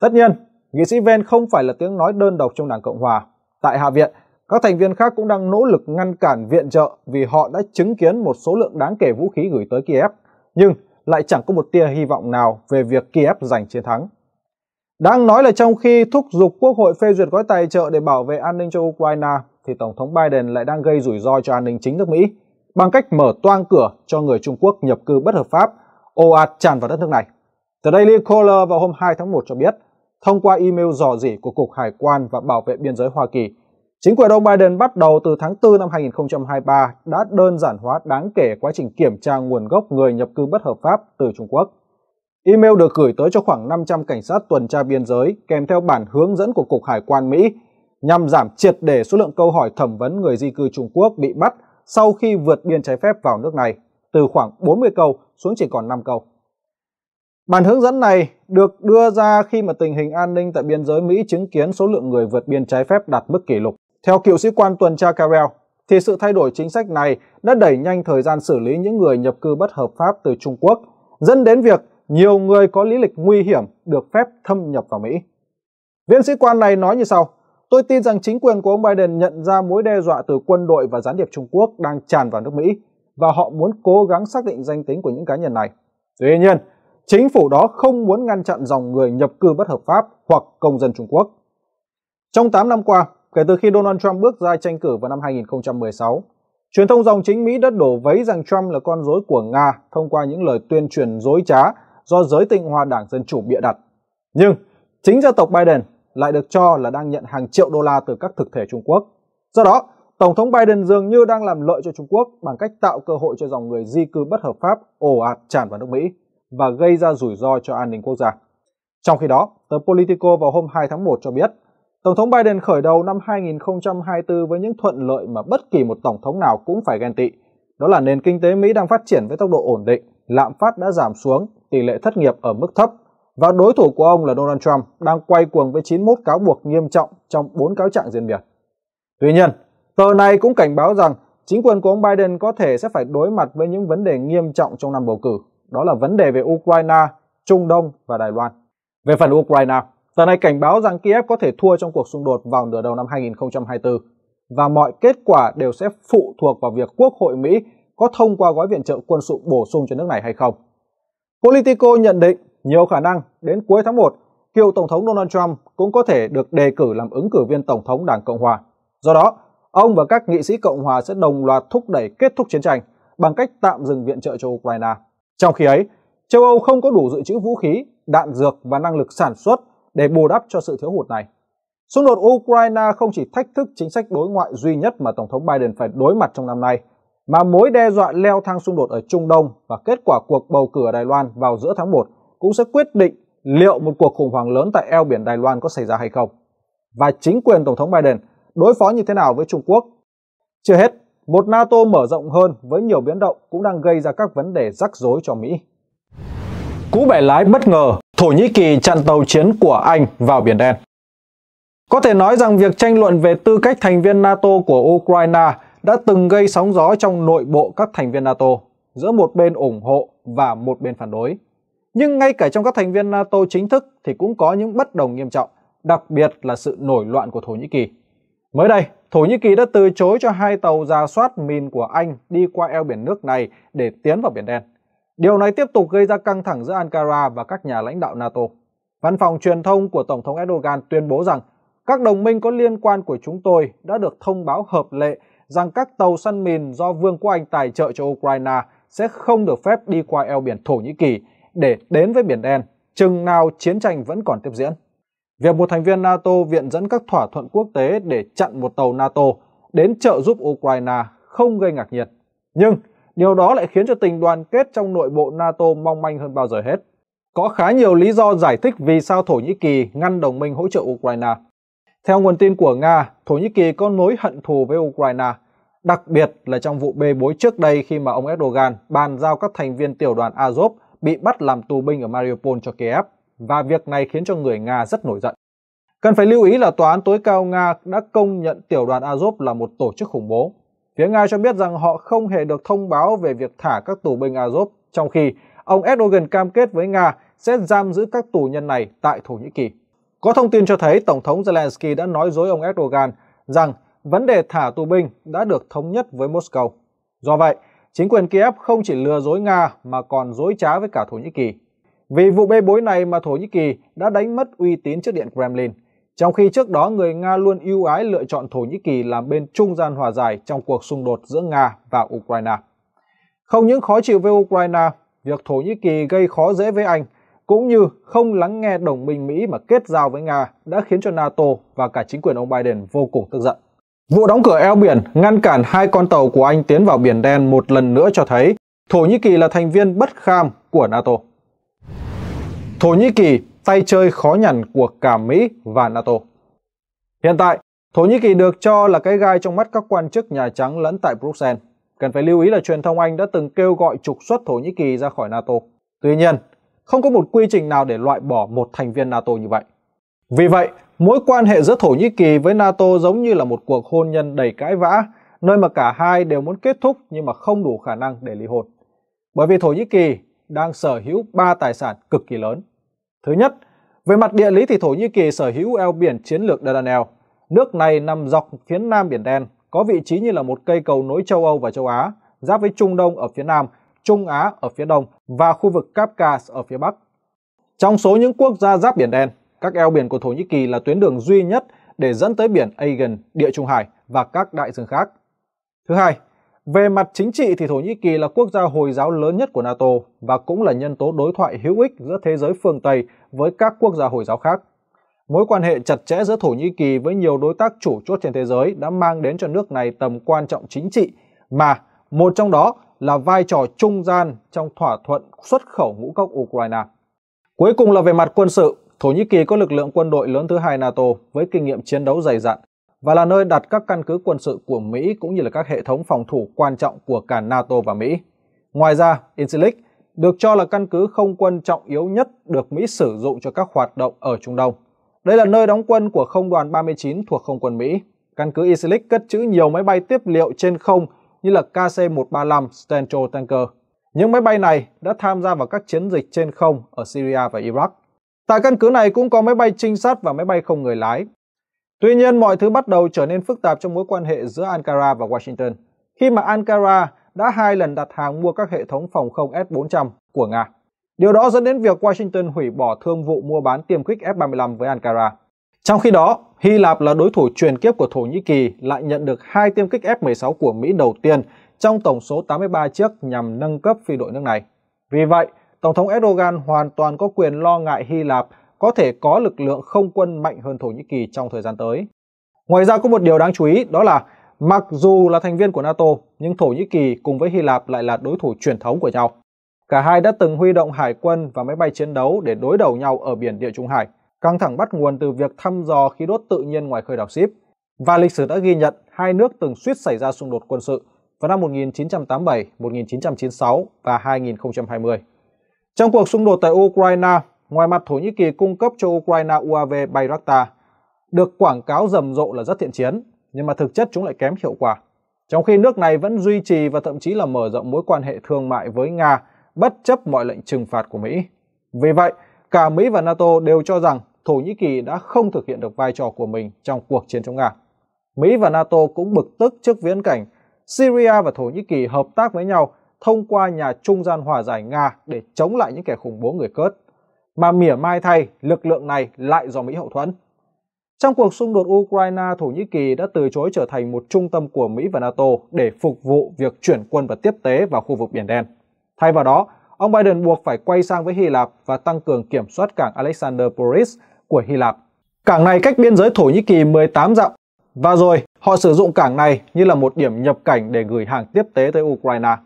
Tất nhiên, nghị sĩ Vance không phải là tiếng nói đơn độc trong đảng Cộng hòa. Tại Hạ viện, các thành viên khác cũng đang nỗ lực ngăn cản viện trợ vì họ đã chứng kiến một số lượng đáng kể vũ khí gửi tới Kiev. Nhưng lại chẳng có một tia hy vọng nào về việc Kiev giành chiến thắng. Đang nói là trong khi thúc giục Quốc hội phê duyệt gói tài trợ để bảo vệ an ninh cho Ukraine, thì Tổng thống Biden lại đang gây rủi ro cho an ninh chính nước Mỹ bằng cách mở toang cửa cho người Trung Quốc nhập cư bất hợp pháp ồ ạt tràn vào đất nước này. The Daily Caller vào hôm 2 tháng 1 cho biết, thông qua email dò dỉ của Cục Hải quan và Bảo vệ Biên giới Hoa Kỳ, Chính quyền ông Biden bắt đầu từ tháng 4 năm 2023 đã đơn giản hóa đáng kể quá trình kiểm tra nguồn gốc người nhập cư bất hợp pháp từ Trung Quốc. Email được gửi tới cho khoảng 500 cảnh sát tuần tra biên giới kèm theo bản hướng dẫn của Cục Hải quan Mỹ nhằm giảm triệt để số lượng câu hỏi thẩm vấn người di cư Trung Quốc bị bắt sau khi vượt biên trái phép vào nước này từ khoảng 40 câu xuống chỉ còn 5 câu. Bản hướng dẫn này được đưa ra khi mà tình hình an ninh tại biên giới Mỹ chứng kiến số lượng người vượt biên trái phép đạt mức kỷ lục theo cựu sĩ quan tuần tra Carell, thì sự thay đổi chính sách này đã đẩy nhanh thời gian xử lý những người nhập cư bất hợp pháp từ Trung Quốc, dẫn đến việc nhiều người có lý lịch nguy hiểm được phép thâm nhập vào Mỹ. Viên sĩ quan này nói như sau, tôi tin rằng chính quyền của ông Biden nhận ra mối đe dọa từ quân đội và gián điệp Trung Quốc đang tràn vào nước Mỹ và họ muốn cố gắng xác định danh tính của những cá nhân này. Tuy nhiên, chính phủ đó không muốn ngăn chặn dòng người nhập cư bất hợp pháp hoặc công dân Trung Quốc. Trong 8 năm qua, kể từ khi Donald Trump bước ra tranh cử vào năm 2016. Truyền thông dòng chính Mỹ đã đổ vấy rằng Trump là con rối của Nga thông qua những lời tuyên truyền dối trá do giới tinh hoa đảng Dân Chủ bịa đặt. Nhưng chính gia tộc Biden lại được cho là đang nhận hàng triệu đô la từ các thực thể Trung Quốc. Do đó, Tổng thống Biden dường như đang làm lợi cho Trung Quốc bằng cách tạo cơ hội cho dòng người di cư bất hợp pháp ồ ạt tràn vào nước Mỹ và gây ra rủi ro cho an ninh quốc gia. Trong khi đó, tờ Politico vào hôm 2 tháng 1 cho biết Tổng thống Biden khởi đầu năm 2024 với những thuận lợi mà bất kỳ một tổng thống nào cũng phải ghen tị. Đó là nền kinh tế Mỹ đang phát triển với tốc độ ổn định, lạm phát đã giảm xuống, tỷ lệ thất nghiệp ở mức thấp. Và đối thủ của ông là Donald Trump đang quay cuồng với 91 cáo buộc nghiêm trọng trong 4 cáo trạng riêng biệt. Tuy nhiên, tờ này cũng cảnh báo rằng chính quyền của ông Biden có thể sẽ phải đối mặt với những vấn đề nghiêm trọng trong năm bầu cử. Đó là vấn đề về Ukraine, Trung Đông và Đài Loan. Về phần Ukraine, Giờ này cảnh báo rằng Kiev có thể thua trong cuộc xung đột vào nửa đầu năm 2024 và mọi kết quả đều sẽ phụ thuộc vào việc Quốc hội Mỹ có thông qua gói viện trợ quân sự bổ sung cho nước này hay không. Politico nhận định nhiều khả năng đến cuối tháng 1, cựu Tổng thống Donald Trump cũng có thể được đề cử làm ứng cử viên Tổng thống Đảng Cộng Hòa. Do đó, ông và các nghị sĩ Cộng Hòa sẽ đồng loạt thúc đẩy kết thúc chiến tranh bằng cách tạm dừng viện trợ cho Ukraine. Trong khi ấy, châu Âu không có đủ dự trữ vũ khí, đạn dược và năng lực sản xuất để bù đắp cho sự thiếu hụt này. Xung đột Ukraine không chỉ thách thức chính sách đối ngoại duy nhất mà Tổng thống Biden phải đối mặt trong năm nay, mà mối đe dọa leo thang xung đột ở Trung Đông và kết quả cuộc bầu cử ở Đài Loan vào giữa tháng 1 cũng sẽ quyết định liệu một cuộc khủng hoảng lớn tại eo biển Đài Loan có xảy ra hay không. Và chính quyền Tổng thống Biden đối phó như thế nào với Trung Quốc? Chưa hết, một NATO mở rộng hơn với nhiều biến động cũng đang gây ra các vấn đề rắc rối cho Mỹ. Cú bẻ lái bất ngờ Thổ Nhĩ Kỳ chặn tàu chiến của Anh vào Biển Đen. Có thể nói rằng việc tranh luận về tư cách thành viên NATO của Ukraine đã từng gây sóng gió trong nội bộ các thành viên NATO, giữa một bên ủng hộ và một bên phản đối. Nhưng ngay cả trong các thành viên NATO chính thức thì cũng có những bất đồng nghiêm trọng, đặc biệt là sự nổi loạn của Thổ Nhĩ Kỳ. Mới đây, Thổ Nhĩ Kỳ đã từ chối cho hai tàu ra soát mìn của Anh đi qua eo biển nước này để tiến vào Biển Đen. Điều này tiếp tục gây ra căng thẳng giữa Ankara và các nhà lãnh đạo NATO. Văn phòng truyền thông của Tổng thống Erdogan tuyên bố rằng các đồng minh có liên quan của chúng tôi đã được thông báo hợp lệ rằng các tàu săn mìn do Vương quốc Anh tài trợ cho Ukraine sẽ không được phép đi qua eo biển Thổ Nhĩ Kỳ để đến với Biển Đen, chừng nào chiến tranh vẫn còn tiếp diễn. Việc một thành viên NATO viện dẫn các thỏa thuận quốc tế để chặn một tàu NATO đến trợ giúp Ukraine không gây ngạc nhiệt. Nhưng Điều đó lại khiến cho tình đoàn kết trong nội bộ NATO mong manh hơn bao giờ hết. Có khá nhiều lý do giải thích vì sao Thổ Nhĩ Kỳ ngăn đồng minh hỗ trợ Ukraine. Theo nguồn tin của Nga, Thổ Nhĩ Kỳ có mối hận thù với Ukraine, đặc biệt là trong vụ bê bối trước đây khi mà ông Erdogan bàn giao các thành viên tiểu đoàn Azov bị bắt làm tù binh ở Mariupol cho Kiev, và việc này khiến cho người Nga rất nổi giận. Cần phải lưu ý là Tòa án tối cao Nga đã công nhận tiểu đoàn Azov là một tổ chức khủng bố. Phía Nga cho biết rằng họ không hề được thông báo về việc thả các tù binh Azov, trong khi ông Erdogan cam kết với Nga sẽ giam giữ các tù nhân này tại Thổ Nhĩ Kỳ. Có thông tin cho thấy Tổng thống Zelensky đã nói dối ông Erdogan rằng vấn đề thả tù binh đã được thống nhất với Moscow. Do vậy, chính quyền Kiev không chỉ lừa dối Nga mà còn dối trá với cả Thổ Nhĩ Kỳ. Vì vụ bê bối này mà Thổ Nhĩ Kỳ đã đánh mất uy tín trước Điện Kremlin. Trong khi trước đó người Nga luôn ưu ái lựa chọn Thổ Nhĩ Kỳ làm bên trung gian hòa giải trong cuộc xung đột giữa Nga và Ukraine. Không những khó chịu với Ukraine, việc Thổ Nhĩ Kỳ gây khó dễ với Anh cũng như không lắng nghe đồng minh Mỹ mà kết giao với Nga đã khiến cho NATO và cả chính quyền ông Biden vô cùng tức giận. Vụ đóng cửa eo biển ngăn cản hai con tàu của Anh tiến vào Biển Đen một lần nữa cho thấy Thổ Nhĩ Kỳ là thành viên bất kham của NATO. Thổ Nhĩ Kỳ tay chơi khó nhằn của cả Mỹ và NATO. Hiện tại, Thổ Nhĩ Kỳ được cho là cái gai trong mắt các quan chức Nhà Trắng lẫn tại Bruxelles. Cần phải lưu ý là truyền thông Anh đã từng kêu gọi trục xuất Thổ Nhĩ Kỳ ra khỏi NATO. Tuy nhiên, không có một quy trình nào để loại bỏ một thành viên NATO như vậy. Vì vậy, mối quan hệ giữa Thổ Nhĩ Kỳ với NATO giống như là một cuộc hôn nhân đầy cãi vã, nơi mà cả hai đều muốn kết thúc nhưng mà không đủ khả năng để ly hôn. Bởi vì Thổ Nhĩ Kỳ đang sở hữu ba tài sản cực kỳ lớn. Thứ nhất, về mặt địa lý thì Thổ Nhĩ Kỳ sở hữu eo biển chiến lược dardanel Nước này nằm dọc phía nam Biển Đen, có vị trí như là một cây cầu nối châu Âu và châu Á, giáp với Trung Đông ở phía nam, Trung Á ở phía đông và khu vực Caucasus ở phía bắc. Trong số những quốc gia giáp Biển Đen, các eo biển của Thổ Nhĩ Kỳ là tuyến đường duy nhất để dẫn tới biển Aegean, Địa Trung Hải và các đại dương khác. Thứ hai, về mặt chính trị thì Thổ Nhĩ Kỳ là quốc gia Hồi giáo lớn nhất của NATO và cũng là nhân tố đối thoại hữu ích giữa thế giới phương Tây với các quốc gia Hồi giáo khác. Mối quan hệ chặt chẽ giữa Thổ Nhĩ Kỳ với nhiều đối tác chủ chốt trên thế giới đã mang đến cho nước này tầm quan trọng chính trị mà một trong đó là vai trò trung gian trong thỏa thuận xuất khẩu ngũ cốc Ukraine. Cuối cùng là về mặt quân sự, Thổ Nhĩ Kỳ có lực lượng quân đội lớn thứ hai NATO với kinh nghiệm chiến đấu dày dặn và là nơi đặt các căn cứ quân sự của Mỹ cũng như là các hệ thống phòng thủ quan trọng của cả NATO và Mỹ. Ngoài ra, Incirlik được cho là căn cứ không quân trọng yếu nhất được Mỹ sử dụng cho các hoạt động ở Trung Đông. Đây là nơi đóng quân của Không đoàn 39 thuộc Không quân Mỹ. Căn cứ Incirlik cất trữ nhiều máy bay tiếp liệu trên không như là KC-135 Stencho Tanker. Những máy bay này đã tham gia vào các chiến dịch trên không ở Syria và Iraq. Tại căn cứ này cũng có máy bay trinh sát và máy bay không người lái, Tuy nhiên, mọi thứ bắt đầu trở nên phức tạp trong mối quan hệ giữa Ankara và Washington, khi mà Ankara đã hai lần đặt hàng mua các hệ thống phòng không S-400 của Nga. Điều đó dẫn đến việc Washington hủy bỏ thương vụ mua bán tiêm kích F-35 với Ankara. Trong khi đó, Hy Lạp là đối thủ truyền kiếp của Thổ Nhĩ Kỳ lại nhận được hai tiêm kích F-16 của Mỹ đầu tiên trong tổng số 83 chiếc nhằm nâng cấp phi đội nước này. Vì vậy, Tổng thống Erdogan hoàn toàn có quyền lo ngại Hy Lạp có thể có lực lượng không quân mạnh hơn Thổ Nhĩ Kỳ trong thời gian tới. Ngoài ra có một điều đáng chú ý đó là mặc dù là thành viên của NATO nhưng Thổ Nhĩ Kỳ cùng với Hy Lạp lại là đối thủ truyền thống của nhau. Cả hai đã từng huy động hải quân và máy bay chiến đấu để đối đầu nhau ở biển Địa Trung Hải. Căng thẳng bắt nguồn từ việc thăm dò khí đốt tự nhiên ngoài khơi đảo Ship và lịch sử đã ghi nhận hai nước từng suýt xảy ra xung đột quân sự vào năm 1987, 1996 và 2020. Trong cuộc xung đột tại Ukraine, Ngoài mặt Thổ Nhĩ Kỳ cung cấp cho Ukraine UAV Bayraktar, được quảng cáo rầm rộ là rất thiện chiến, nhưng mà thực chất chúng lại kém hiệu quả. Trong khi nước này vẫn duy trì và thậm chí là mở rộng mối quan hệ thương mại với Nga bất chấp mọi lệnh trừng phạt của Mỹ. Vì vậy, cả Mỹ và NATO đều cho rằng Thổ Nhĩ Kỳ đã không thực hiện được vai trò của mình trong cuộc chiến chống Nga. Mỹ và NATO cũng bực tức trước viễn cảnh Syria và Thổ Nhĩ Kỳ hợp tác với nhau thông qua nhà trung gian hòa giải Nga để chống lại những kẻ khủng bố người Cớt mà mỉa mai thay lực lượng này lại do Mỹ hậu thuẫn. Trong cuộc xung đột Ukraine, Thổ Nhĩ Kỳ đã từ chối trở thành một trung tâm của Mỹ và NATO để phục vụ việc chuyển quân và tiếp tế vào khu vực Biển Đen. Thay vào đó, ông Biden buộc phải quay sang với Hy Lạp và tăng cường kiểm soát cảng Alexander Boris của Hy Lạp. Cảng này cách biên giới Thổ Nhĩ Kỳ 18 dặm, và rồi họ sử dụng cảng này như là một điểm nhập cảnh để gửi hàng tiếp tế tới Ukraine.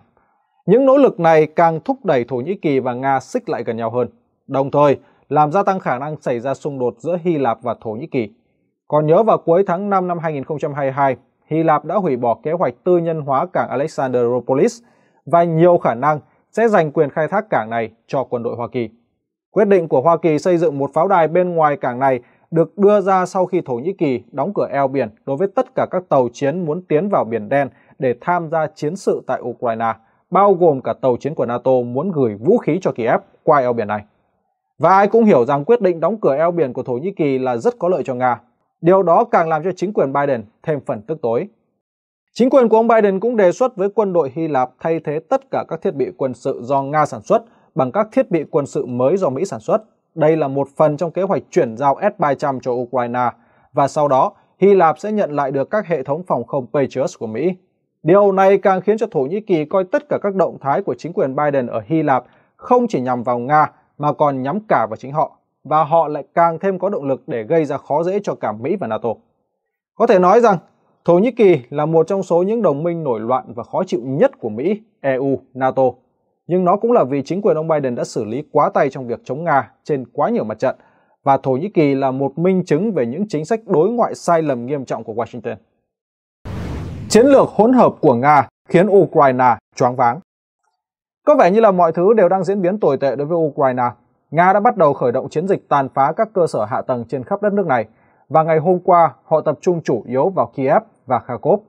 Những nỗ lực này càng thúc đẩy Thổ Nhĩ Kỳ và Nga xích lại gần nhau hơn đồng thời làm gia tăng khả năng xảy ra xung đột giữa Hy Lạp và Thổ Nhĩ Kỳ. Còn nhớ vào cuối tháng 5 năm 2022, Hy Lạp đã hủy bỏ kế hoạch tư nhân hóa cảng Alexandropolis và nhiều khả năng sẽ dành quyền khai thác cảng này cho quân đội Hoa Kỳ. Quyết định của Hoa Kỳ xây dựng một pháo đài bên ngoài cảng này được đưa ra sau khi Thổ Nhĩ Kỳ đóng cửa eo biển đối với tất cả các tàu chiến muốn tiến vào Biển Đen để tham gia chiến sự tại Ukraine, bao gồm cả tàu chiến của NATO muốn gửi vũ khí cho Kiev qua eo biển này. Và ai cũng hiểu rằng quyết định đóng cửa eo biển của Thổ Nhĩ Kỳ là rất có lợi cho Nga. Điều đó càng làm cho chính quyền Biden thêm phần tức tối. Chính quyền của ông Biden cũng đề xuất với quân đội Hy Lạp thay thế tất cả các thiết bị quân sự do Nga sản xuất bằng các thiết bị quân sự mới do Mỹ sản xuất. Đây là một phần trong kế hoạch chuyển giao S-300 cho Ukraine và sau đó Hy Lạp sẽ nhận lại được các hệ thống phòng không Patriot của Mỹ. Điều này càng khiến cho Thổ Nhĩ Kỳ coi tất cả các động thái của chính quyền Biden ở Hy Lạp không chỉ nhằm vào Nga mà còn nhắm cả vào chính họ và họ lại càng thêm có động lực để gây ra khó dễ cho cả Mỹ và NATO. Có thể nói rằng Thổ Nhĩ Kỳ là một trong số những đồng minh nổi loạn và khó chịu nhất của Mỹ, EU, NATO. Nhưng nó cũng là vì chính quyền ông Biden đã xử lý quá tay trong việc chống Nga trên quá nhiều mặt trận và Thổ Nhĩ Kỳ là một minh chứng về những chính sách đối ngoại sai lầm nghiêm trọng của Washington. Chiến lược hỗn hợp của Nga khiến Ukraine choáng váng. Có vẻ như là mọi thứ đều đang diễn biến tồi tệ đối với Ukraine. Nga đã bắt đầu khởi động chiến dịch tàn phá các cơ sở hạ tầng trên khắp đất nước này và ngày hôm qua họ tập trung chủ yếu vào Kiev và Kharkov.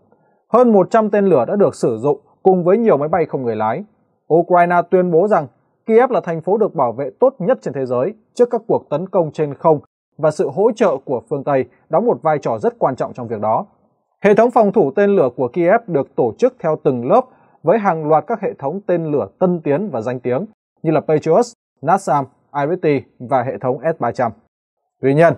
Hơn 100 tên lửa đã được sử dụng cùng với nhiều máy bay không người lái. Ukraine tuyên bố rằng Kiev là thành phố được bảo vệ tốt nhất trên thế giới trước các cuộc tấn công trên không và sự hỗ trợ của phương Tây đóng một vai trò rất quan trọng trong việc đó. Hệ thống phòng thủ tên lửa của Kiev được tổ chức theo từng lớp với hàng loạt các hệ thống tên lửa tân tiến và danh tiếng như là Patriot, NASAM, IRIS-T và hệ thống S-300. Tuy nhiên,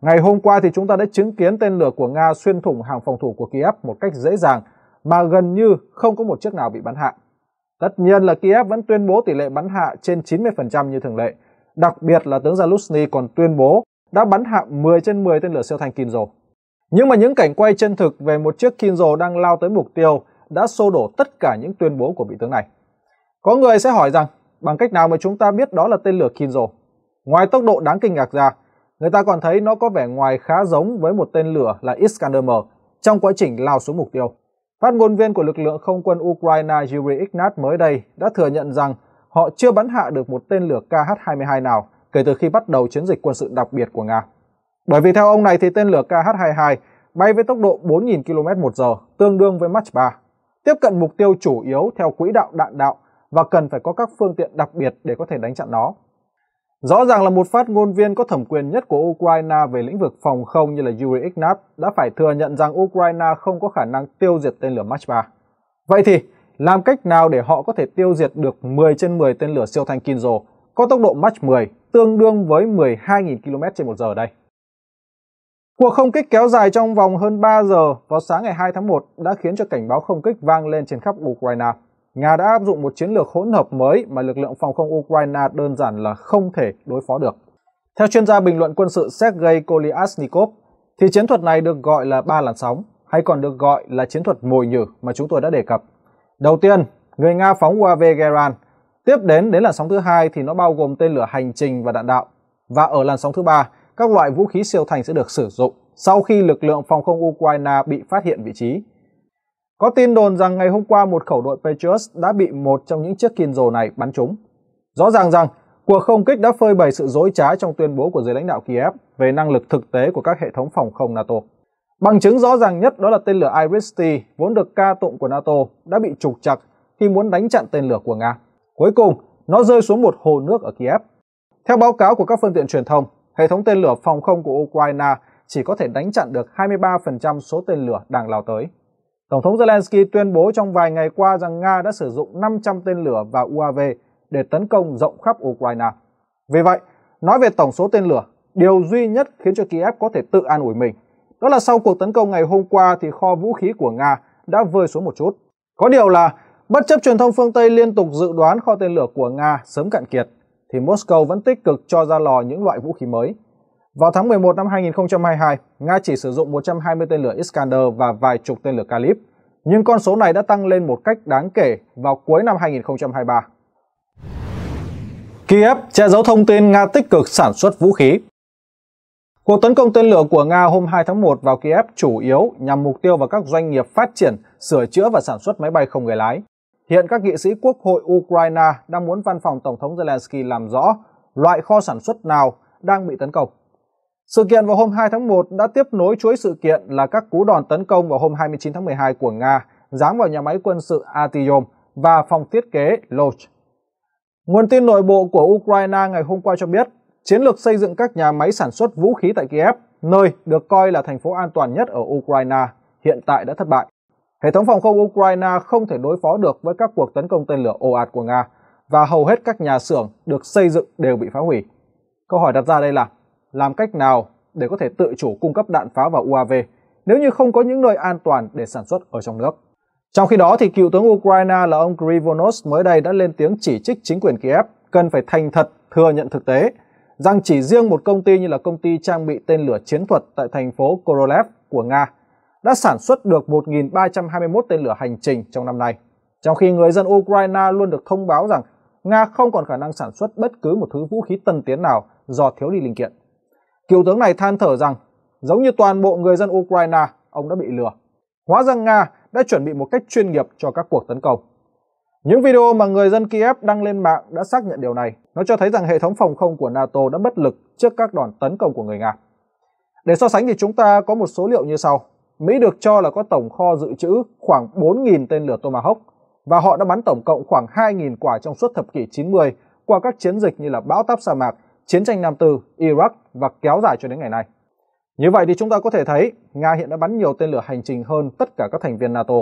ngày hôm qua thì chúng ta đã chứng kiến tên lửa của Nga xuyên thủng hàng phòng thủ của Kiev một cách dễ dàng mà gần như không có một chiếc nào bị bắn hạ. Tất nhiên là Kiev vẫn tuyên bố tỷ lệ bắn hạ trên 90% như thường lệ. Đặc biệt là tướng Zaluzny còn tuyên bố đã bắn hạ 10 trên 10 tên lửa siêu thanh Kinzo. Nhưng mà những cảnh quay chân thực về một chiếc Kinzo đang lao tới mục tiêu đã xô đổ tất cả những tuyên bố của vị tướng này. Có người sẽ hỏi rằng, bằng cách nào mà chúng ta biết đó là tên lửa Kinzo? Ngoài tốc độ đáng kinh ngạc ra, người ta còn thấy nó có vẻ ngoài khá giống với một tên lửa là Iskander-M trong quá trình lao xuống mục tiêu. Phát ngôn viên của lực lượng không quân Ukraine Yuri Ignat mới đây đã thừa nhận rằng họ chưa bắn hạ được một tên lửa KH-22 nào kể từ khi bắt đầu chiến dịch quân sự đặc biệt của Nga. Bởi vì theo ông này thì tên lửa KH-22 bay với tốc độ 4.000 km một giờ, tương đương với Mach 3 tiếp cận mục tiêu chủ yếu theo quỹ đạo đạn đạo và cần phải có các phương tiện đặc biệt để có thể đánh chặn nó. Rõ ràng là một phát ngôn viên có thẩm quyền nhất của Ukraine về lĩnh vực phòng không như là Yuri Ignat đã phải thừa nhận rằng Ukraine không có khả năng tiêu diệt tên lửa Mach 3. Vậy thì, làm cách nào để họ có thể tiêu diệt được 10 trên 10 tên lửa siêu thanh Kinzo có tốc độ Mach 10 tương đương với 12.000 km trên một giờ đây? Cuộc không kích kéo dài trong vòng hơn 3 giờ vào sáng ngày 2 tháng 1 đã khiến cho cảnh báo không kích vang lên trên khắp Ukraine. Nga đã áp dụng một chiến lược hỗn hợp mới mà lực lượng phòng không Ukraine đơn giản là không thể đối phó được. Theo chuyên gia bình luận quân sự Sergei Kolyasnikov, thì chiến thuật này được gọi là ba làn sóng, hay còn được gọi là chiến thuật mồi nhử mà chúng tôi đã đề cập. Đầu tiên, người Nga phóng UAV Geran, tiếp đến đến làn sóng thứ hai thì nó bao gồm tên lửa hành trình và đạn đạo. Và ở làn sóng thứ ba các loại vũ khí siêu thành sẽ được sử dụng sau khi lực lượng phòng không Ukraine bị phát hiện vị trí. Có tin đồn rằng ngày hôm qua một khẩu đội Patriot đã bị một trong những chiếc Kinzo này bắn trúng. Rõ ràng rằng cuộc không kích đã phơi bày sự dối trá trong tuyên bố của giới lãnh đạo Kiev về năng lực thực tế của các hệ thống phòng không NATO. Bằng chứng rõ ràng nhất đó là tên lửa Iris-T vốn được ca tụng của NATO đã bị trục chặt khi muốn đánh chặn tên lửa của Nga. Cuối cùng, nó rơi xuống một hồ nước ở Kiev. Theo báo cáo của các phương tiện truyền thông, hệ thống tên lửa phòng không của Ukraine chỉ có thể đánh chặn được 23% số tên lửa đang lao tới. Tổng thống Zelensky tuyên bố trong vài ngày qua rằng Nga đã sử dụng 500 tên lửa và UAV để tấn công rộng khắp Ukraine. Vì vậy, nói về tổng số tên lửa, điều duy nhất khiến cho Kiev có thể tự an ủi mình, đó là sau cuộc tấn công ngày hôm qua thì kho vũ khí của Nga đã vơi xuống một chút. Có điều là, bất chấp truyền thông phương Tây liên tục dự đoán kho tên lửa của Nga sớm cạn kiệt, thì Moscow vẫn tích cực cho ra lò những loại vũ khí mới. Vào tháng 11 năm 2022, Nga chỉ sử dụng 120 tên lửa Iskander và vài chục tên lửa Kalib, nhưng con số này đã tăng lên một cách đáng kể vào cuối năm 2023. Kiev che giấu thông tin Nga tích cực sản xuất vũ khí Cuộc tấn công tên lửa của Nga hôm 2 tháng 1 vào Kiev chủ yếu nhằm mục tiêu vào các doanh nghiệp phát triển, sửa chữa và sản xuất máy bay không người lái. Hiện các nghị sĩ quốc hội Ukraine đang muốn văn phòng Tổng thống Zelensky làm rõ loại kho sản xuất nào đang bị tấn công. Sự kiện vào hôm 2 tháng 1 đã tiếp nối chuỗi sự kiện là các cú đòn tấn công vào hôm 29 tháng 12 của Nga giáng vào nhà máy quân sự Artyom và phòng thiết kế Lodz. Nguồn tin nội bộ của Ukraine ngày hôm qua cho biết, chiến lược xây dựng các nhà máy sản xuất vũ khí tại Kiev, nơi được coi là thành phố an toàn nhất ở Ukraine, hiện tại đã thất bại. Hệ thống phòng không Ukraine không thể đối phó được với các cuộc tấn công tên lửa ồ ạt của Nga và hầu hết các nhà xưởng được xây dựng đều bị phá hủy. Câu hỏi đặt ra đây là làm cách nào để có thể tự chủ cung cấp đạn pháo và UAV nếu như không có những nơi an toàn để sản xuất ở trong nước. Trong khi đó thì cựu tướng Ukraine là ông Krivonos mới đây đã lên tiếng chỉ trích chính quyền Kiev cần phải thành thật thừa nhận thực tế rằng chỉ riêng một công ty như là công ty trang bị tên lửa chiến thuật tại thành phố Korolev của Nga đã sản xuất được 1.321 tên lửa hành trình trong năm nay, trong khi người dân Ukraine luôn được thông báo rằng Nga không còn khả năng sản xuất bất cứ một thứ vũ khí tân tiến nào do thiếu đi linh kiện. Cựu tướng này than thở rằng, giống như toàn bộ người dân Ukraine, ông đã bị lừa. Hóa ra Nga đã chuẩn bị một cách chuyên nghiệp cho các cuộc tấn công. Những video mà người dân Kiev đăng lên mạng đã xác nhận điều này. Nó cho thấy rằng hệ thống phòng không của NATO đã bất lực trước các đòn tấn công của người Nga. Để so sánh thì chúng ta có một số liệu như sau. Mỹ được cho là có tổng kho dự trữ khoảng 4.000 tên lửa Tomahawk và họ đã bắn tổng cộng khoảng 2.000 quả trong suốt thập kỷ 90 qua các chiến dịch như là bão táp sa mạc, chiến tranh Nam Tư, Iraq và kéo dài cho đến ngày nay. Như vậy thì chúng ta có thể thấy Nga hiện đã bắn nhiều tên lửa hành trình hơn tất cả các thành viên NATO,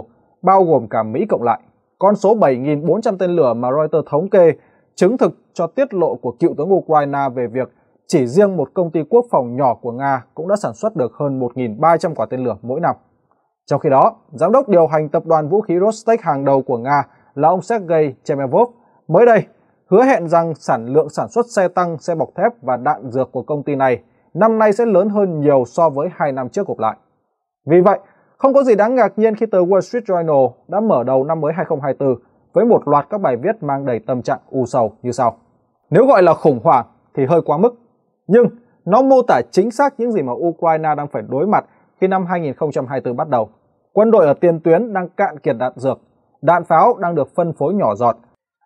bao gồm cả Mỹ cộng lại. Con số 7.400 tên lửa mà Reuters thống kê chứng thực cho tiết lộ của cựu tướng Ukraine về việc chỉ riêng một công ty quốc phòng nhỏ của Nga cũng đã sản xuất được hơn 1.300 quả tên lửa mỗi năm. Trong khi đó, giám đốc điều hành tập đoàn vũ khí Rostec hàng đầu của Nga là ông Sergei Chemevov mới đây hứa hẹn rằng sản lượng sản xuất xe tăng, xe bọc thép và đạn dược của công ty này năm nay sẽ lớn hơn nhiều so với hai năm trước gộp lại. Vì vậy, không có gì đáng ngạc nhiên khi tờ Wall Street Journal đã mở đầu năm mới 2024 với một loạt các bài viết mang đầy tâm trạng u sầu như sau. Nếu gọi là khủng hoảng thì hơi quá mức nhưng nó mô tả chính xác những gì mà Ukraine đang phải đối mặt khi năm 2024 bắt đầu. Quân đội ở tiền tuyến đang cạn kiệt đạn dược, đạn pháo đang được phân phối nhỏ giọt.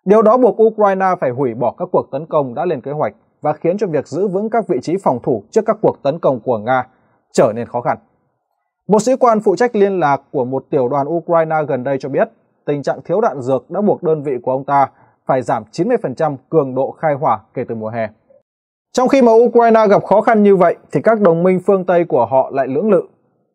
Điều đó buộc Ukraine phải hủy bỏ các cuộc tấn công đã lên kế hoạch và khiến cho việc giữ vững các vị trí phòng thủ trước các cuộc tấn công của Nga trở nên khó khăn. Một sĩ quan phụ trách liên lạc của một tiểu đoàn Ukraine gần đây cho biết tình trạng thiếu đạn dược đã buộc đơn vị của ông ta phải giảm 90% cường độ khai hỏa kể từ mùa hè. Trong khi mà Ukraine gặp khó khăn như vậy thì các đồng minh phương Tây của họ lại lưỡng lự.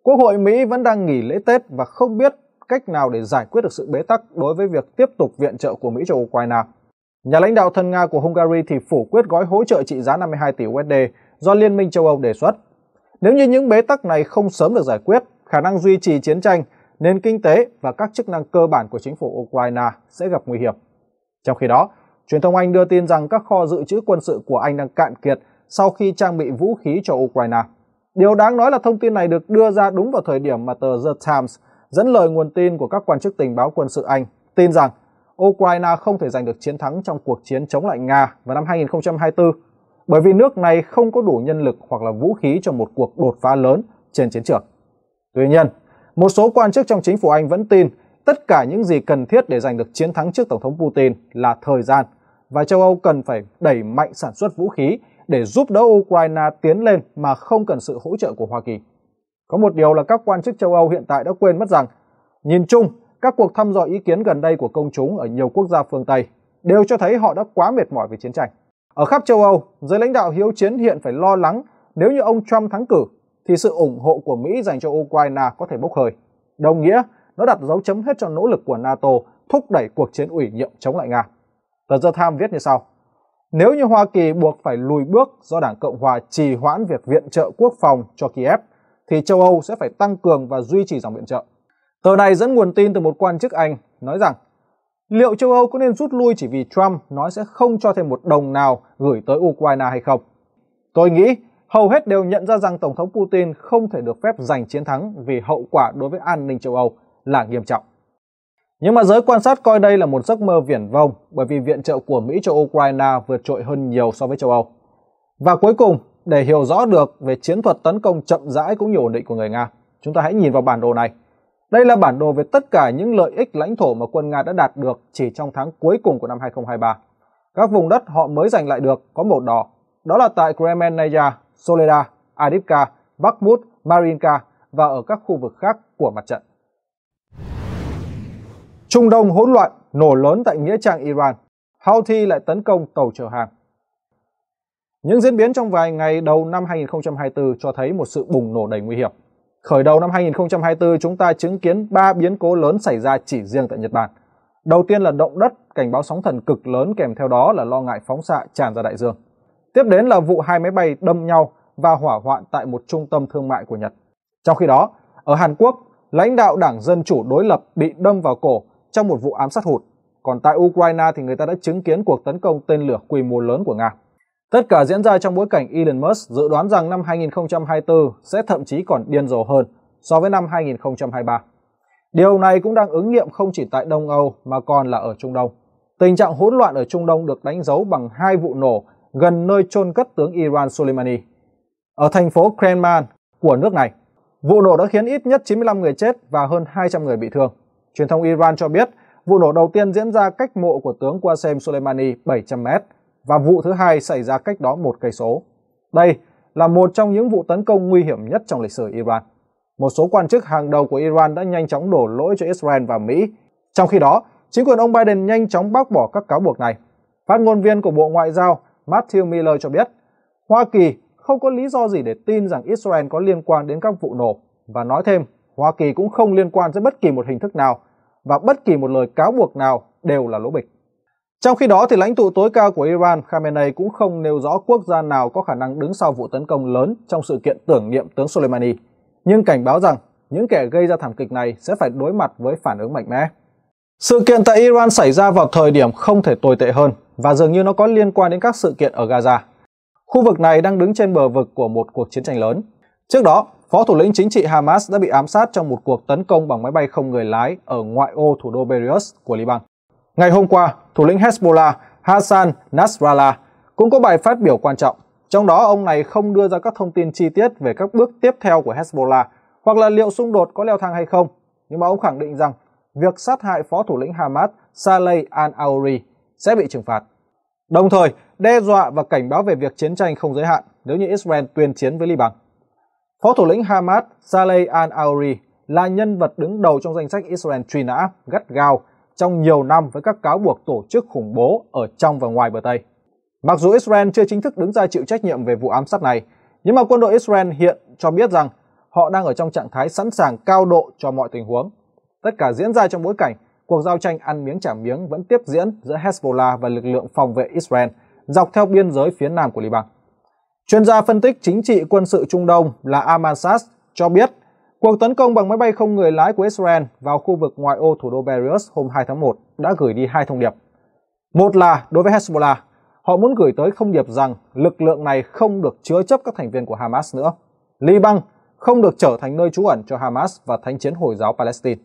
Quốc hội Mỹ vẫn đang nghỉ lễ Tết và không biết cách nào để giải quyết được sự bế tắc đối với việc tiếp tục viện trợ của Mỹ cho Ukraine. Nhà lãnh đạo thân Nga của Hungary thì phủ quyết gói hỗ trợ trị giá 52 tỷ USD do Liên minh châu Âu đề xuất. Nếu như những bế tắc này không sớm được giải quyết, khả năng duy trì chiến tranh, nền kinh tế và các chức năng cơ bản của chính phủ Ukraine sẽ gặp nguy hiểm. Trong khi đó, Truyền thông Anh đưa tin rằng các kho dự trữ quân sự của Anh đang cạn kiệt sau khi trang bị vũ khí cho Ukraine. Điều đáng nói là thông tin này được đưa ra đúng vào thời điểm mà tờ The Times dẫn lời nguồn tin của các quan chức tình báo quân sự Anh tin rằng Ukraine không thể giành được chiến thắng trong cuộc chiến chống lại Nga vào năm 2024 bởi vì nước này không có đủ nhân lực hoặc là vũ khí cho một cuộc đột phá lớn trên chiến trường. Tuy nhiên, một số quan chức trong chính phủ Anh vẫn tin tất cả những gì cần thiết để giành được chiến thắng trước Tổng thống Putin là thời gian và châu Âu cần phải đẩy mạnh sản xuất vũ khí để giúp đỡ Ukraine tiến lên mà không cần sự hỗ trợ của Hoa Kỳ. Có một điều là các quan chức châu Âu hiện tại đã quên mất rằng, nhìn chung, các cuộc thăm dò ý kiến gần đây của công chúng ở nhiều quốc gia phương Tây đều cho thấy họ đã quá mệt mỏi về chiến tranh. Ở khắp châu Âu, giới lãnh đạo hiếu chiến hiện phải lo lắng nếu như ông Trump thắng cử thì sự ủng hộ của Mỹ dành cho Ukraine có thể bốc hơi. Đồng nghĩa, nó đặt dấu chấm hết cho nỗ lực của NATO thúc đẩy cuộc chiến ủy nhiệm chống lại Nga. Tờ The Times viết như sau. Nếu như Hoa Kỳ buộc phải lùi bước do Đảng Cộng Hòa trì hoãn việc viện trợ quốc phòng cho Kiev, thì châu Âu sẽ phải tăng cường và duy trì dòng viện trợ. Tờ này dẫn nguồn tin từ một quan chức Anh nói rằng liệu châu Âu có nên rút lui chỉ vì Trump nói sẽ không cho thêm một đồng nào gửi tới Ukraine hay không? Tôi nghĩ hầu hết đều nhận ra rằng Tổng thống Putin không thể được phép giành chiến thắng vì hậu quả đối với an ninh châu Âu là nghiêm trọng. Nhưng mà giới quan sát coi đây là một giấc mơ viển vông bởi vì viện trợ của Mỹ cho Ukraine vượt trội hơn nhiều so với châu Âu. Và cuối cùng, để hiểu rõ được về chiến thuật tấn công chậm rãi cũng như ổn định của người Nga, chúng ta hãy nhìn vào bản đồ này. Đây là bản đồ về tất cả những lợi ích lãnh thổ mà quân Nga đã đạt được chỉ trong tháng cuối cùng của năm 2023. Các vùng đất họ mới giành lại được có màu đỏ, đó là tại Kremenaya, Soleda, Adivka, Bakhmut, Marinka và ở các khu vực khác của mặt trận. Trung Đông hỗn loạn nổ lớn tại nghĩa trang Iran, Houthi lại tấn công tàu chở hàng. Những diễn biến trong vài ngày đầu năm 2024 cho thấy một sự bùng nổ đầy nguy hiểm. Khởi đầu năm 2024 chúng ta chứng kiến 3 biến cố lớn xảy ra chỉ riêng tại Nhật Bản. Đầu tiên là động đất, cảnh báo sóng thần cực lớn kèm theo đó là lo ngại phóng xạ tràn ra đại dương. Tiếp đến là vụ hai máy bay đâm nhau và hỏa hoạn tại một trung tâm thương mại của Nhật. Trong khi đó, ở Hàn Quốc, lãnh đạo Đảng Dân Chủ đối lập bị đâm vào cổ trong một vụ ám sát hụt. Còn tại Ukraine thì người ta đã chứng kiến cuộc tấn công tên lửa quy mô lớn của Nga. Tất cả diễn ra trong bối cảnh Elon Musk dự đoán rằng năm 2024 sẽ thậm chí còn điên rồ hơn so với năm 2023. Điều này cũng đang ứng nghiệm không chỉ tại Đông Âu mà còn là ở Trung Đông. Tình trạng hỗn loạn ở Trung Đông được đánh dấu bằng hai vụ nổ gần nơi chôn cất tướng Iran Soleimani. Ở thành phố Kremlin của nước này, vụ nổ đã khiến ít nhất 95 người chết và hơn 200 người bị thương. Truyền thông Iran cho biết vụ nổ đầu tiên diễn ra cách mộ của tướng Qasem Soleimani 700 mét và vụ thứ hai xảy ra cách đó một cây số. Đây là một trong những vụ tấn công nguy hiểm nhất trong lịch sử Iran. Một số quan chức hàng đầu của Iran đã nhanh chóng đổ lỗi cho Israel và Mỹ. Trong khi đó, chính quyền ông Biden nhanh chóng bác bỏ các cáo buộc này. Phát ngôn viên của Bộ Ngoại giao Matthew Miller cho biết, Hoa Kỳ không có lý do gì để tin rằng Israel có liên quan đến các vụ nổ và nói thêm Hoa Kỳ cũng không liên quan tới bất kỳ một hình thức nào và bất kỳ một lời cáo buộc nào đều là lỗ bịch. Trong khi đó thì lãnh tụ tối cao của Iran Khamenei cũng không nêu rõ quốc gia nào có khả năng đứng sau vụ tấn công lớn trong sự kiện tưởng niệm tướng Soleimani, nhưng cảnh báo rằng những kẻ gây ra thảm kịch này sẽ phải đối mặt với phản ứng mạnh mẽ. Sự kiện tại Iran xảy ra vào thời điểm không thể tồi tệ hơn và dường như nó có liên quan đến các sự kiện ở Gaza. Khu vực này đang đứng trên bờ vực của một cuộc chiến tranh lớn. Trước đó, phó thủ lĩnh chính trị Hamas đã bị ám sát trong một cuộc tấn công bằng máy bay không người lái ở ngoại ô thủ đô Beirut của Liban. Ngày hôm qua, thủ lĩnh Hezbollah Hassan Nasrallah cũng có bài phát biểu quan trọng. Trong đó, ông này không đưa ra các thông tin chi tiết về các bước tiếp theo của Hezbollah hoặc là liệu xung đột có leo thang hay không. Nhưng mà ông khẳng định rằng việc sát hại phó thủ lĩnh Hamas Saleh al-Aouri sẽ bị trừng phạt. Đồng thời, đe dọa và cảnh báo về việc chiến tranh không giới hạn nếu như Israel tuyên chiến với Liban. Phó thủ lĩnh Hamas Saleh al-Aouri là nhân vật đứng đầu trong danh sách Israel truy nã gắt gao trong nhiều năm với các cáo buộc tổ chức khủng bố ở trong và ngoài bờ Tây. Mặc dù Israel chưa chính thức đứng ra chịu trách nhiệm về vụ ám sát này, nhưng mà quân đội Israel hiện cho biết rằng họ đang ở trong trạng thái sẵn sàng cao độ cho mọi tình huống. Tất cả diễn ra trong bối cảnh cuộc giao tranh ăn miếng trả miếng vẫn tiếp diễn giữa Hezbollah và lực lượng phòng vệ Israel dọc theo biên giới phía nam của Liban. Chuyên gia phân tích chính trị quân sự Trung Đông là Amansas cho biết cuộc tấn công bằng máy bay không người lái của Israel vào khu vực ngoại ô thủ đô Beirut hôm 2 tháng 1 đã gửi đi hai thông điệp. Một là đối với Hezbollah, họ muốn gửi tới thông điệp rằng lực lượng này không được chứa chấp các thành viên của Hamas nữa. Liban không được trở thành nơi trú ẩn cho Hamas và thánh chiến Hồi giáo Palestine.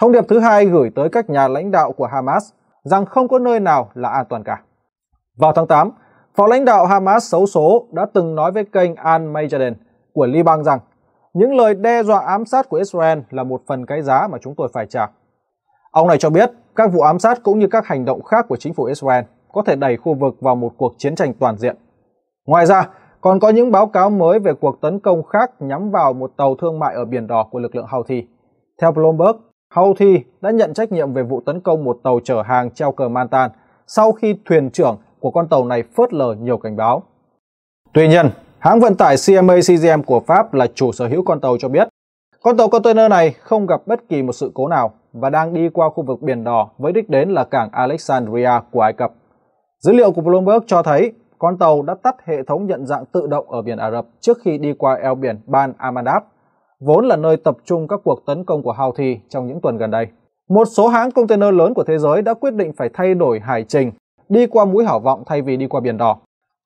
Thông điệp thứ hai gửi tới các nhà lãnh đạo của Hamas rằng không có nơi nào là an toàn cả. Vào tháng 8, Phó lãnh đạo Hamas xấu số đã từng nói với kênh Al Mayadeen của Liban rằng những lời đe dọa ám sát của Israel là một phần cái giá mà chúng tôi phải trả. Ông này cho biết các vụ ám sát cũng như các hành động khác của chính phủ Israel có thể đẩy khu vực vào một cuộc chiến tranh toàn diện. Ngoài ra, còn có những báo cáo mới về cuộc tấn công khác nhắm vào một tàu thương mại ở Biển Đỏ của lực lượng Houthi. Theo Bloomberg, Houthi đã nhận trách nhiệm về vụ tấn công một tàu chở hàng treo cờ Mantan sau khi thuyền trưởng của con tàu này phớt lờ nhiều cảnh báo. Tuy nhiên, hãng vận tải CMA CGM của Pháp là chủ sở hữu con tàu cho biết, con tàu container này không gặp bất kỳ một sự cố nào và đang đi qua khu vực Biển Đỏ với đích đến là cảng Alexandria của Ai Cập. Dữ liệu của Bloomberg cho thấy con tàu đã tắt hệ thống nhận dạng tự động ở biển Ả Rập trước khi đi qua eo biển Ban Amandab, vốn là nơi tập trung các cuộc tấn công của Houthi trong những tuần gần đây. Một số hãng container lớn của thế giới đã quyết định phải thay đổi hải trình đi qua mũi Hảo Vọng thay vì đi qua Biển Đỏ.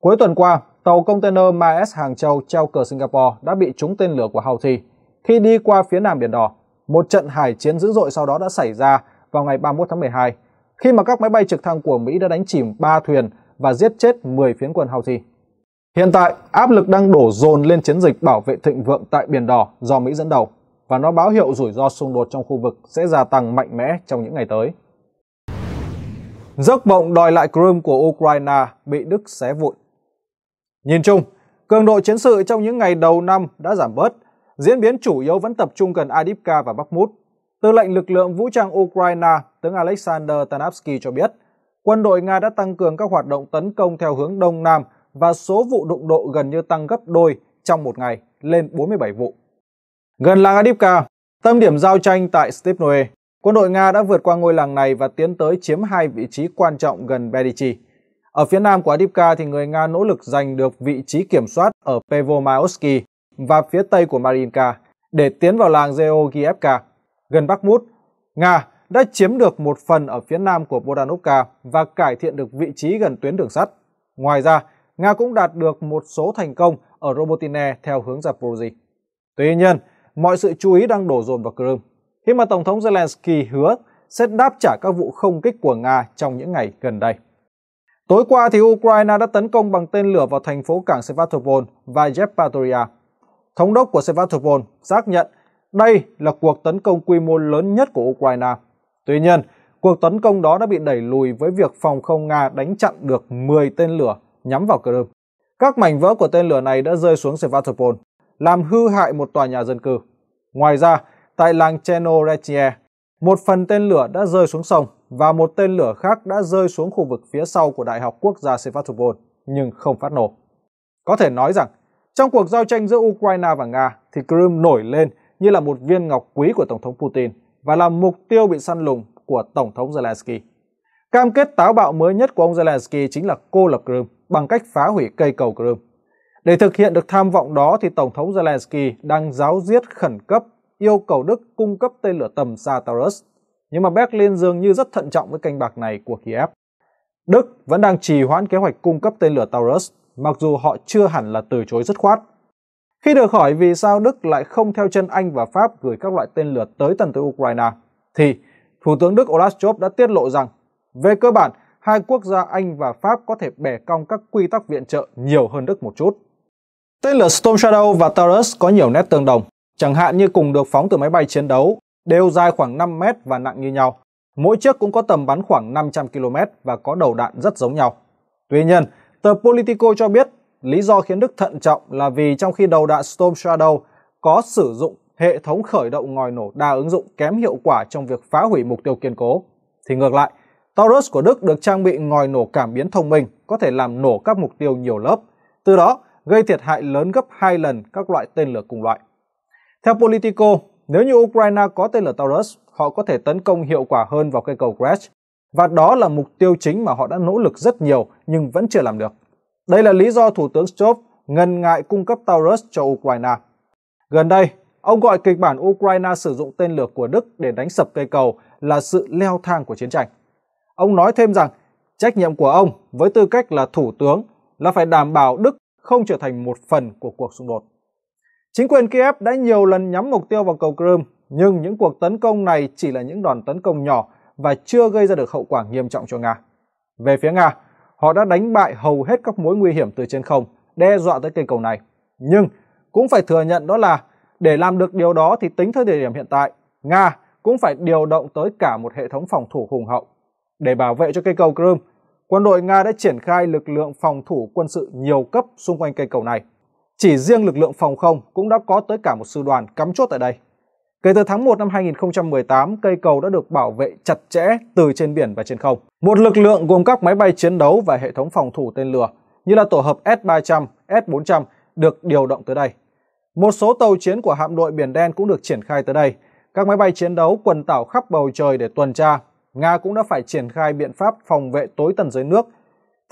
Cuối tuần qua, tàu container MAS Hàng Châu treo cờ Singapore đã bị trúng tên lửa của Houthi. Khi đi qua phía nam Biển Đỏ, một trận hải chiến dữ dội sau đó đã xảy ra vào ngày 31 tháng 12, khi mà các máy bay trực thăng của Mỹ đã đánh chìm 3 thuyền và giết chết 10 phiến quân Houthi. Hiện tại, áp lực đang đổ dồn lên chiến dịch bảo vệ thịnh vượng tại Biển Đỏ do Mỹ dẫn đầu và nó báo hiệu rủi ro xung đột trong khu vực sẽ gia tăng mạnh mẽ trong những ngày tới. Giấc mộng đòi lại Crimea của Ukraine bị Đức xé vụn. Nhìn chung, cường độ chiến sự trong những ngày đầu năm đã giảm bớt, diễn biến chủ yếu vẫn tập trung gần Adipka và Bakhmut. Tư lệnh lực lượng vũ trang Ukraine tướng Alexander Tanavsky cho biết, quân đội Nga đã tăng cường các hoạt động tấn công theo hướng Đông Nam và số vụ đụng độ gần như tăng gấp đôi trong một ngày lên 47 vụ. Gần làng Adipka, tâm điểm giao tranh tại Stepnoe, Quân đội Nga đã vượt qua ngôi làng này và tiến tới chiếm hai vị trí quan trọng gần Bedichi. Ở phía nam của Adivka thì người Nga nỗ lực giành được vị trí kiểm soát ở Pevomayotsky và phía tây của Marinka để tiến vào làng Georgievka. Gần Bakhmut, Nga đã chiếm được một phần ở phía nam của Bodanovka và cải thiện được vị trí gần tuyến đường sắt. Ngoài ra, Nga cũng đạt được một số thành công ở Robotine theo hướng Zaporozhye. Tuy nhiên, mọi sự chú ý đang đổ dồn vào Crimea khi mà Tổng thống Zelensky hứa sẽ đáp trả các vụ không kích của Nga trong những ngày gần đây. Tối qua thì Ukraine đã tấn công bằng tên lửa vào thành phố cảng Sevastopol và Yekpatoria. Thống đốc của Sevastopol xác nhận đây là cuộc tấn công quy mô lớn nhất của Ukraine. Tuy nhiên, cuộc tấn công đó đã bị đẩy lùi với việc phòng không Nga đánh chặn được 10 tên lửa nhắm vào Crimea. Các mảnh vỡ của tên lửa này đã rơi xuống Sevastopol, làm hư hại một tòa nhà dân cư. Ngoài ra, tại làng Chenoretie. Một phần tên lửa đã rơi xuống sông và một tên lửa khác đã rơi xuống khu vực phía sau của Đại học Quốc gia Sevastopol nhưng không phát nổ. Có thể nói rằng, trong cuộc giao tranh giữa Ukraine và Nga thì Crimea nổi lên như là một viên ngọc quý của Tổng thống Putin và là mục tiêu bị săn lùng của Tổng thống Zelensky. Cam kết táo bạo mới nhất của ông Zelensky chính là cô lập Crimea bằng cách phá hủy cây cầu Crimea. Để thực hiện được tham vọng đó thì Tổng thống Zelensky đang giáo diết khẩn cấp yêu cầu Đức cung cấp tên lửa tầm xa Taurus, nhưng mà Berlin dường như rất thận trọng với canh bạc này của Kiev. Đức vẫn đang trì hoãn kế hoạch cung cấp tên lửa Taurus, mặc dù họ chưa hẳn là từ chối dứt khoát. Khi được hỏi vì sao Đức lại không theo chân Anh và Pháp gửi các loại tên lửa tới tận tới Ukraine, thì Thủ tướng Đức Olaf Scholz đã tiết lộ rằng, về cơ bản, hai quốc gia Anh và Pháp có thể bẻ cong các quy tắc viện trợ nhiều hơn Đức một chút. Tên lửa Storm Shadow và Taurus có nhiều nét tương đồng, chẳng hạn như cùng được phóng từ máy bay chiến đấu, đều dài khoảng 5 mét và nặng như nhau. Mỗi chiếc cũng có tầm bắn khoảng 500 km và có đầu đạn rất giống nhau. Tuy nhiên, tờ Politico cho biết lý do khiến Đức thận trọng là vì trong khi đầu đạn Storm Shadow có sử dụng hệ thống khởi động ngòi nổ đa ứng dụng kém hiệu quả trong việc phá hủy mục tiêu kiên cố. Thì ngược lại, Taurus của Đức được trang bị ngòi nổ cảm biến thông minh có thể làm nổ các mục tiêu nhiều lớp, từ đó gây thiệt hại lớn gấp 2 lần các loại tên lửa cùng loại. Theo Politico, nếu như Ukraine có tên lửa Taurus, họ có thể tấn công hiệu quả hơn vào cây cầu Kretsch, và đó là mục tiêu chính mà họ đã nỗ lực rất nhiều nhưng vẫn chưa làm được. Đây là lý do Thủ tướng Stolp ngần ngại cung cấp Taurus cho Ukraine. Gần đây, ông gọi kịch bản Ukraine sử dụng tên lửa của Đức để đánh sập cây cầu là sự leo thang của chiến tranh. Ông nói thêm rằng trách nhiệm của ông với tư cách là thủ tướng là phải đảm bảo Đức không trở thành một phần của cuộc xung đột. Chính quyền Kiev đã nhiều lần nhắm mục tiêu vào cầu Crimea, nhưng những cuộc tấn công này chỉ là những đòn tấn công nhỏ và chưa gây ra được hậu quả nghiêm trọng cho Nga. Về phía Nga, họ đã đánh bại hầu hết các mối nguy hiểm từ trên không, đe dọa tới cây cầu này. Nhưng cũng phải thừa nhận đó là để làm được điều đó thì tính thời điểm hiện tại, Nga cũng phải điều động tới cả một hệ thống phòng thủ hùng hậu. Để bảo vệ cho cây cầu Crimea, quân đội Nga đã triển khai lực lượng phòng thủ quân sự nhiều cấp xung quanh cây cầu này. Chỉ riêng lực lượng phòng không cũng đã có tới cả một sư đoàn cắm chốt tại đây. Kể từ tháng 1 năm 2018, cây cầu đã được bảo vệ chặt chẽ từ trên biển và trên không. Một lực lượng gồm các máy bay chiến đấu và hệ thống phòng thủ tên lửa như là tổ hợp S-300, S-400 được điều động tới đây. Một số tàu chiến của hạm đội Biển Đen cũng được triển khai tới đây. Các máy bay chiến đấu quần tảo khắp bầu trời để tuần tra. Nga cũng đã phải triển khai biện pháp phòng vệ tối tần dưới nước.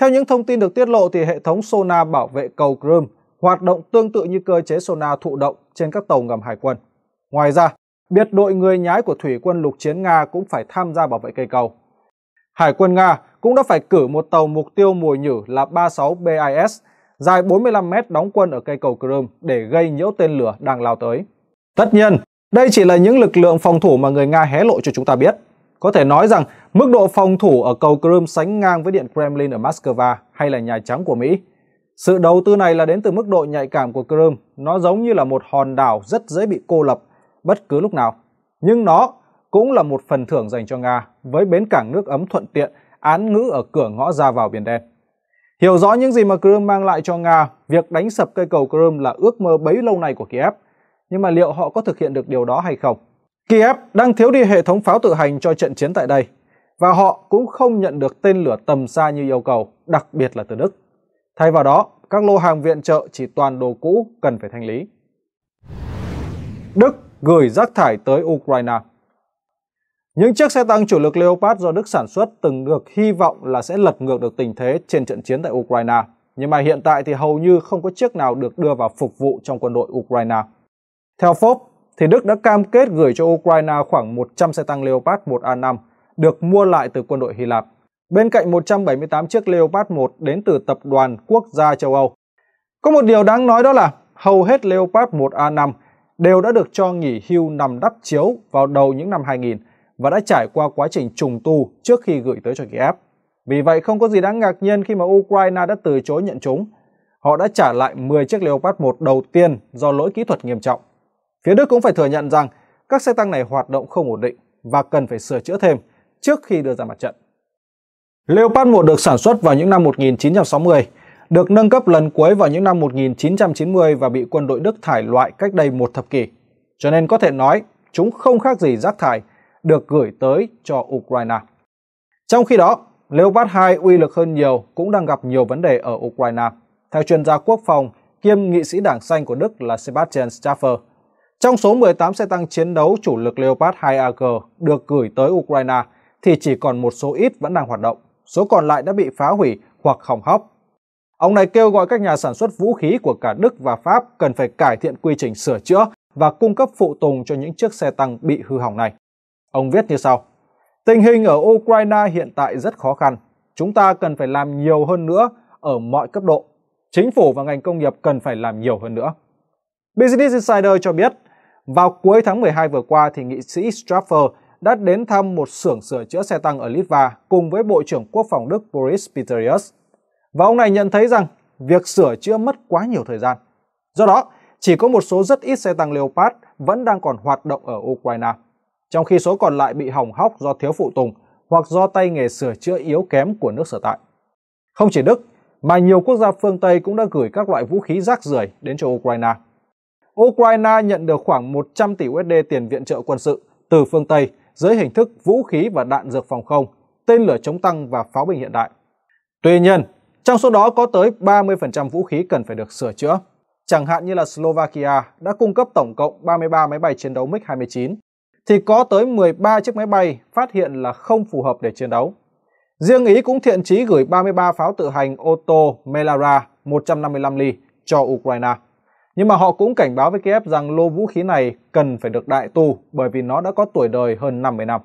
Theo những thông tin được tiết lộ thì hệ thống sonar bảo vệ cầu Crimea hoạt động tương tự như cơ chế sonar thụ động trên các tàu ngầm hải quân. Ngoài ra, biệt đội người nhái của thủy quân lục chiến Nga cũng phải tham gia bảo vệ cây cầu. Hải quân Nga cũng đã phải cử một tàu mục tiêu mùi nhử là 36BIS dài 45 mét đóng quân ở cây cầu Crimea để gây nhiễu tên lửa đang lao tới. Tất nhiên, đây chỉ là những lực lượng phòng thủ mà người Nga hé lộ cho chúng ta biết. Có thể nói rằng mức độ phòng thủ ở cầu Crimea sánh ngang với điện Kremlin ở Moscow hay là Nhà Trắng của Mỹ. Sự đầu tư này là đến từ mức độ nhạy cảm của Chrome, nó giống như là một hòn đảo rất dễ bị cô lập bất cứ lúc nào. Nhưng nó cũng là một phần thưởng dành cho Nga với bến cảng nước ấm thuận tiện, án ngữ ở cửa ngõ ra vào Biển Đen. Hiểu rõ những gì mà Crimea mang lại cho Nga, việc đánh sập cây cầu Crimea là ước mơ bấy lâu nay của Kiev. Nhưng mà liệu họ có thực hiện được điều đó hay không? Kiev đang thiếu đi hệ thống pháo tự hành cho trận chiến tại đây, và họ cũng không nhận được tên lửa tầm xa như yêu cầu, đặc biệt là từ Đức. Thay vào đó, các lô hàng viện trợ chỉ toàn đồ cũ cần phải thanh lý. Đức gửi rác thải tới Ukraine Những chiếc xe tăng chủ lực Leopard do Đức sản xuất từng được hy vọng là sẽ lật ngược được tình thế trên trận chiến tại Ukraine, nhưng mà hiện tại thì hầu như không có chiếc nào được đưa vào phục vụ trong quân đội Ukraine. Theo Forbes, thì Đức đã cam kết gửi cho Ukraine khoảng 100 xe tăng Leopard 1A5 được mua lại từ quân đội Hy Lạp bên cạnh 178 chiếc Leopard 1 đến từ tập đoàn quốc gia châu Âu. Có một điều đáng nói đó là hầu hết Leopard 1A5 đều đã được cho nghỉ hưu nằm đắp chiếu vào đầu những năm 2000 và đã trải qua quá trình trùng tu trước khi gửi tới cho Kiev. Vì vậy không có gì đáng ngạc nhiên khi mà Ukraine đã từ chối nhận chúng. Họ đã trả lại 10 chiếc Leopard 1 đầu tiên do lỗi kỹ thuật nghiêm trọng. Phía Đức cũng phải thừa nhận rằng các xe tăng này hoạt động không ổn định và cần phải sửa chữa thêm trước khi đưa ra mặt trận. Leopard 1 được sản xuất vào những năm 1960, được nâng cấp lần cuối vào những năm 1990 và bị quân đội Đức thải loại cách đây một thập kỷ. Cho nên có thể nói, chúng không khác gì rác thải được gửi tới cho Ukraine. Trong khi đó, Leopard 2 uy lực hơn nhiều cũng đang gặp nhiều vấn đề ở Ukraine. Theo chuyên gia quốc phòng kiêm nghị sĩ đảng xanh của Đức là Sebastian Staffer, trong số 18 xe tăng chiến đấu chủ lực Leopard 2 AG được gửi tới Ukraine thì chỉ còn một số ít vẫn đang hoạt động số còn lại đã bị phá hủy hoặc hỏng hóc. Ông này kêu gọi các nhà sản xuất vũ khí của cả Đức và Pháp cần phải cải thiện quy trình sửa chữa và cung cấp phụ tùng cho những chiếc xe tăng bị hư hỏng này. Ông viết như sau: Tình hình ở Ukraine hiện tại rất khó khăn, chúng ta cần phải làm nhiều hơn nữa ở mọi cấp độ. Chính phủ và ngành công nghiệp cần phải làm nhiều hơn nữa. Business Insider cho biết, vào cuối tháng 12 vừa qua thì nghị sĩ Straffer đã đến thăm một xưởng sửa chữa xe tăng ở Litva cùng với Bộ trưởng Quốc phòng Đức Boris Pistorius. Và ông này nhận thấy rằng việc sửa chữa mất quá nhiều thời gian. Do đó, chỉ có một số rất ít xe tăng Leopard vẫn đang còn hoạt động ở Ukraine, trong khi số còn lại bị hỏng hóc do thiếu phụ tùng hoặc do tay nghề sửa chữa yếu kém của nước sở tại. Không chỉ Đức, mà nhiều quốc gia phương Tây cũng đã gửi các loại vũ khí rác rưởi đến cho Ukraine. Ukraine nhận được khoảng 100 tỷ USD tiền viện trợ quân sự từ phương Tây dưới hình thức vũ khí và đạn dược phòng không, tên lửa chống tăng và pháo binh hiện đại. Tuy nhiên, trong số đó có tới 30% vũ khí cần phải được sửa chữa. Chẳng hạn như là Slovakia đã cung cấp tổng cộng 33 máy bay chiến đấu MiG-29, thì có tới 13 chiếc máy bay phát hiện là không phù hợp để chiến đấu. Riêng Ý cũng thiện chí gửi 33 pháo tự hành ô tô Melara 155 ly cho Ukraine. Nhưng mà họ cũng cảnh báo với Kiev rằng lô vũ khí này cần phải được đại tu bởi vì nó đã có tuổi đời hơn 50 năm.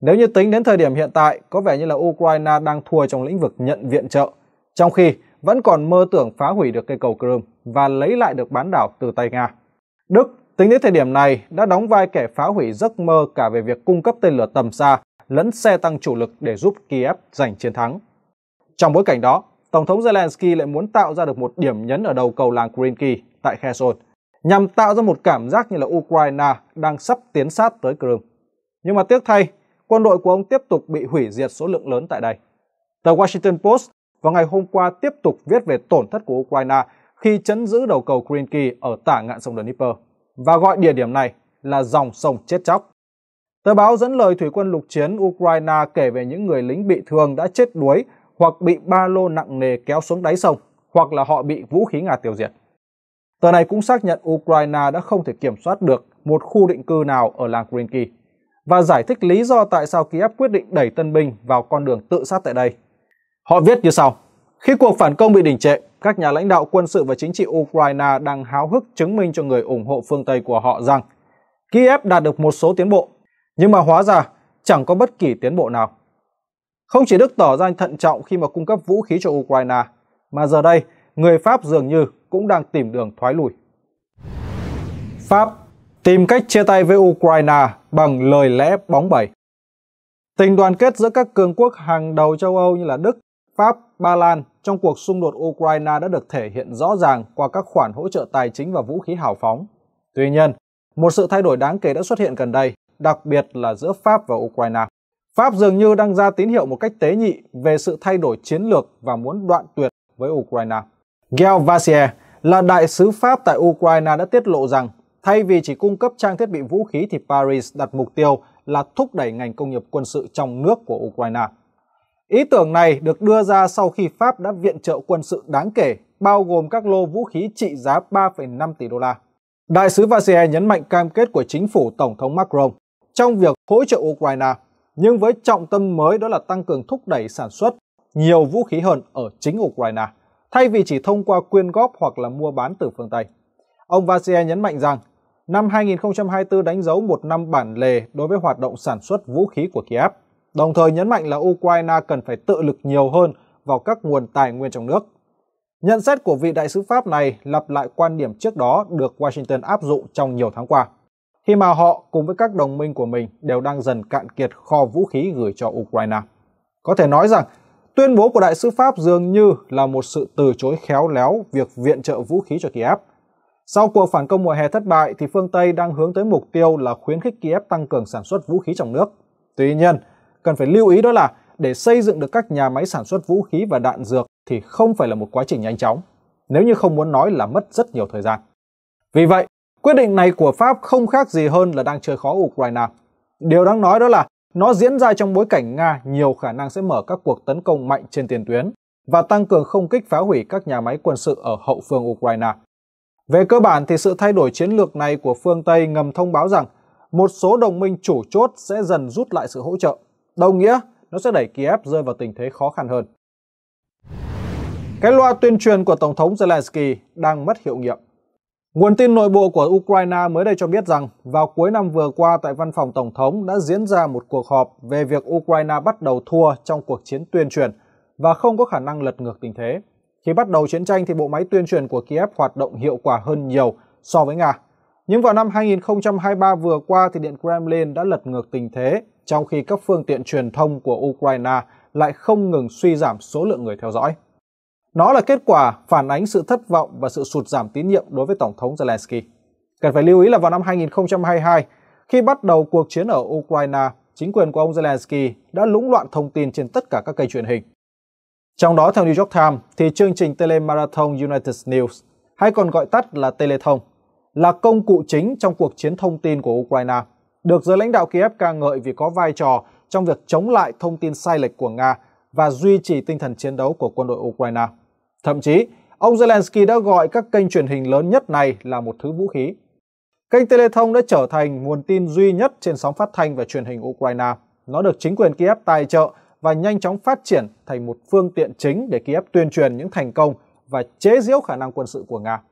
Nếu như tính đến thời điểm hiện tại, có vẻ như là Ukraine đang thua trong lĩnh vực nhận viện trợ, trong khi vẫn còn mơ tưởng phá hủy được cây cầu Crimea và lấy lại được bán đảo từ tay Nga. Đức tính đến thời điểm này đã đóng vai kẻ phá hủy giấc mơ cả về việc cung cấp tên lửa tầm xa lẫn xe tăng chủ lực để giúp Kiev giành chiến thắng. Trong bối cảnh đó, Tổng thống Zelensky lại muốn tạo ra được một điểm nhấn ở đầu cầu làng Krynky tại Kherson nhằm tạo ra một cảm giác như là Ukraine đang sắp tiến sát tới Crimea. Nhưng mà tiếc thay, quân đội của ông tiếp tục bị hủy diệt số lượng lớn tại đây. Tờ Washington Post vào ngày hôm qua tiếp tục viết về tổn thất của Ukraine khi chấn giữ đầu cầu Krinky ở tả ngạn sông Dnieper và gọi địa điểm này là dòng sông chết chóc. Tờ báo dẫn lời thủy quân lục chiến Ukraine kể về những người lính bị thương đã chết đuối hoặc bị ba lô nặng nề kéo xuống đáy sông hoặc là họ bị vũ khí Nga tiêu diệt. Tờ này cũng xác nhận Ukraine đã không thể kiểm soát được một khu định cư nào ở làng Krinky và giải thích lý do tại sao Kiev quyết định đẩy tân binh vào con đường tự sát tại đây. Họ viết như sau. Khi cuộc phản công bị đình trệ, các nhà lãnh đạo quân sự và chính trị Ukraine đang háo hức chứng minh cho người ủng hộ phương Tây của họ rằng Kiev đạt được một số tiến bộ, nhưng mà hóa ra chẳng có bất kỳ tiến bộ nào. Không chỉ Đức tỏ ra thận trọng khi mà cung cấp vũ khí cho Ukraine, mà giờ đây người Pháp dường như cũng đang tìm đường thoái lui. Pháp tìm cách chia tay với Ukraine bằng lời lẽ bóng bẩy. Tình đoàn kết giữa các cường quốc hàng đầu châu Âu như là Đức, Pháp, Ba Lan trong cuộc xung đột Ukraine đã được thể hiện rõ ràng qua các khoản hỗ trợ tài chính và vũ khí hào phóng. Tuy nhiên, một sự thay đổi đáng kể đã xuất hiện gần đây, đặc biệt là giữa Pháp và Ukraine. Pháp dường như đang ra tín hiệu một cách tế nhị về sự thay đổi chiến lược và muốn đoạn tuyệt với Ukraine. Gail Vassier là đại sứ Pháp tại Ukraine đã tiết lộ rằng thay vì chỉ cung cấp trang thiết bị vũ khí thì Paris đặt mục tiêu là thúc đẩy ngành công nghiệp quân sự trong nước của Ukraine. Ý tưởng này được đưa ra sau khi Pháp đã viện trợ quân sự đáng kể, bao gồm các lô vũ khí trị giá 3,5 tỷ đô la. Đại sứ Vassier nhấn mạnh cam kết của chính phủ Tổng thống Macron trong việc hỗ trợ Ukraine, nhưng với trọng tâm mới đó là tăng cường thúc đẩy sản xuất nhiều vũ khí hơn ở chính Ukraine thay vì chỉ thông qua quyên góp hoặc là mua bán từ phương Tây. Ông Vasier nhấn mạnh rằng năm 2024 đánh dấu một năm bản lề đối với hoạt động sản xuất vũ khí của Kiev, đồng thời nhấn mạnh là Ukraine cần phải tự lực nhiều hơn vào các nguồn tài nguyên trong nước. Nhận xét của vị đại sứ Pháp này lặp lại quan điểm trước đó được Washington áp dụng trong nhiều tháng qua, khi mà họ cùng với các đồng minh của mình đều đang dần cạn kiệt kho vũ khí gửi cho Ukraine. Có thể nói rằng Tuyên bố của đại sứ Pháp dường như là một sự từ chối khéo léo việc viện trợ vũ khí cho Kiev. Sau cuộc phản công mùa hè thất bại thì phương Tây đang hướng tới mục tiêu là khuyến khích Kiev tăng cường sản xuất vũ khí trong nước. Tuy nhiên, cần phải lưu ý đó là để xây dựng được các nhà máy sản xuất vũ khí và đạn dược thì không phải là một quá trình nhanh chóng, nếu như không muốn nói là mất rất nhiều thời gian. Vì vậy, quyết định này của Pháp không khác gì hơn là đang chơi khó Ukraine. Điều đáng nói đó là nó diễn ra trong bối cảnh Nga nhiều khả năng sẽ mở các cuộc tấn công mạnh trên tiền tuyến và tăng cường không kích phá hủy các nhà máy quân sự ở hậu phương Ukraine. Về cơ bản thì sự thay đổi chiến lược này của phương Tây ngầm thông báo rằng một số đồng minh chủ chốt sẽ dần rút lại sự hỗ trợ. Đồng nghĩa, nó sẽ đẩy Kiev rơi vào tình thế khó khăn hơn. Cái loa tuyên truyền của Tổng thống Zelensky đang mất hiệu nghiệm. Nguồn tin nội bộ của Ukraine mới đây cho biết rằng vào cuối năm vừa qua tại văn phòng Tổng thống đã diễn ra một cuộc họp về việc Ukraine bắt đầu thua trong cuộc chiến tuyên truyền và không có khả năng lật ngược tình thế. Khi bắt đầu chiến tranh thì bộ máy tuyên truyền của Kiev hoạt động hiệu quả hơn nhiều so với Nga. Nhưng vào năm 2023 vừa qua thì Điện Kremlin đã lật ngược tình thế trong khi các phương tiện truyền thông của Ukraine lại không ngừng suy giảm số lượng người theo dõi. Nó là kết quả phản ánh sự thất vọng và sự sụt giảm tín nhiệm đối với Tổng thống Zelensky. Cần phải lưu ý là vào năm 2022, khi bắt đầu cuộc chiến ở Ukraine, chính quyền của ông Zelensky đã lũng loạn thông tin trên tất cả các kênh truyền hình. Trong đó, theo New York Times, thì chương trình Telemarathon United News, hay còn gọi tắt là Telethon, là công cụ chính trong cuộc chiến thông tin của Ukraine, được giới lãnh đạo Kiev ca ngợi vì có vai trò trong việc chống lại thông tin sai lệch của Nga và duy trì tinh thần chiến đấu của quân đội Ukraine. Thậm chí, ông Zelensky đã gọi các kênh truyền hình lớn nhất này là một thứ vũ khí. Kênh Telethông đã trở thành nguồn tin duy nhất trên sóng phát thanh và truyền hình Ukraine. Nó được chính quyền Kiev tài trợ và nhanh chóng phát triển thành một phương tiện chính để Kiev tuyên truyền những thành công và chế giễu khả năng quân sự của Nga.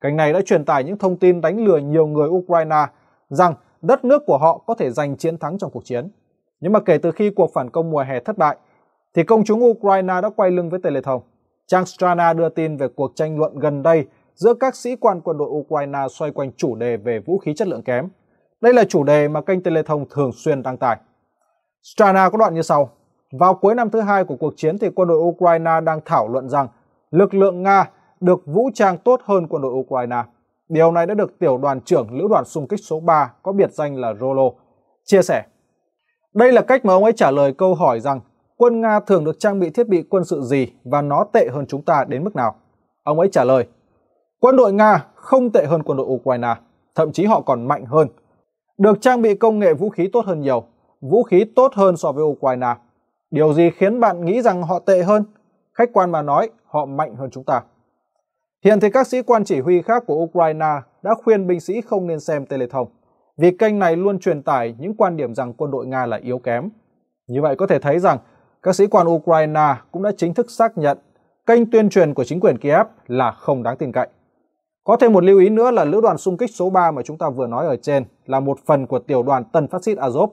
Kênh này đã truyền tải những thông tin đánh lừa nhiều người Ukraine rằng đất nước của họ có thể giành chiến thắng trong cuộc chiến. Nhưng mà kể từ khi cuộc phản công mùa hè thất bại, thì công chúng Ukraine đã quay lưng với Telethông. Trang Strana đưa tin về cuộc tranh luận gần đây giữa các sĩ quan quân đội Ukraine xoay quanh chủ đề về vũ khí chất lượng kém. Đây là chủ đề mà kênh Telethon thường xuyên đăng tải. Strana có đoạn như sau. Vào cuối năm thứ hai của cuộc chiến thì quân đội Ukraine đang thảo luận rằng lực lượng Nga được vũ trang tốt hơn quân đội Ukraine. Điều này đã được tiểu đoàn trưởng lữ đoàn xung kích số 3 có biệt danh là Rolo chia sẻ. Đây là cách mà ông ấy trả lời câu hỏi rằng quân Nga thường được trang bị thiết bị quân sự gì và nó tệ hơn chúng ta đến mức nào? Ông ấy trả lời, quân đội Nga không tệ hơn quân đội Ukraine, thậm chí họ còn mạnh hơn. Được trang bị công nghệ vũ khí tốt hơn nhiều, vũ khí tốt hơn so với Ukraine. Điều gì khiến bạn nghĩ rằng họ tệ hơn? Khách quan mà nói, họ mạnh hơn chúng ta. Hiện thì các sĩ quan chỉ huy khác của Ukraine đã khuyên binh sĩ không nên xem Telethon, vì kênh này luôn truyền tải những quan điểm rằng quân đội Nga là yếu kém. Như vậy có thể thấy rằng các sĩ quan Ukraine cũng đã chính thức xác nhận kênh tuyên truyền của chính quyền Kiev là không đáng tin cậy. Có thêm một lưu ý nữa là lữ đoàn xung kích số 3 mà chúng ta vừa nói ở trên là một phần của tiểu đoàn tân phát xít Azov.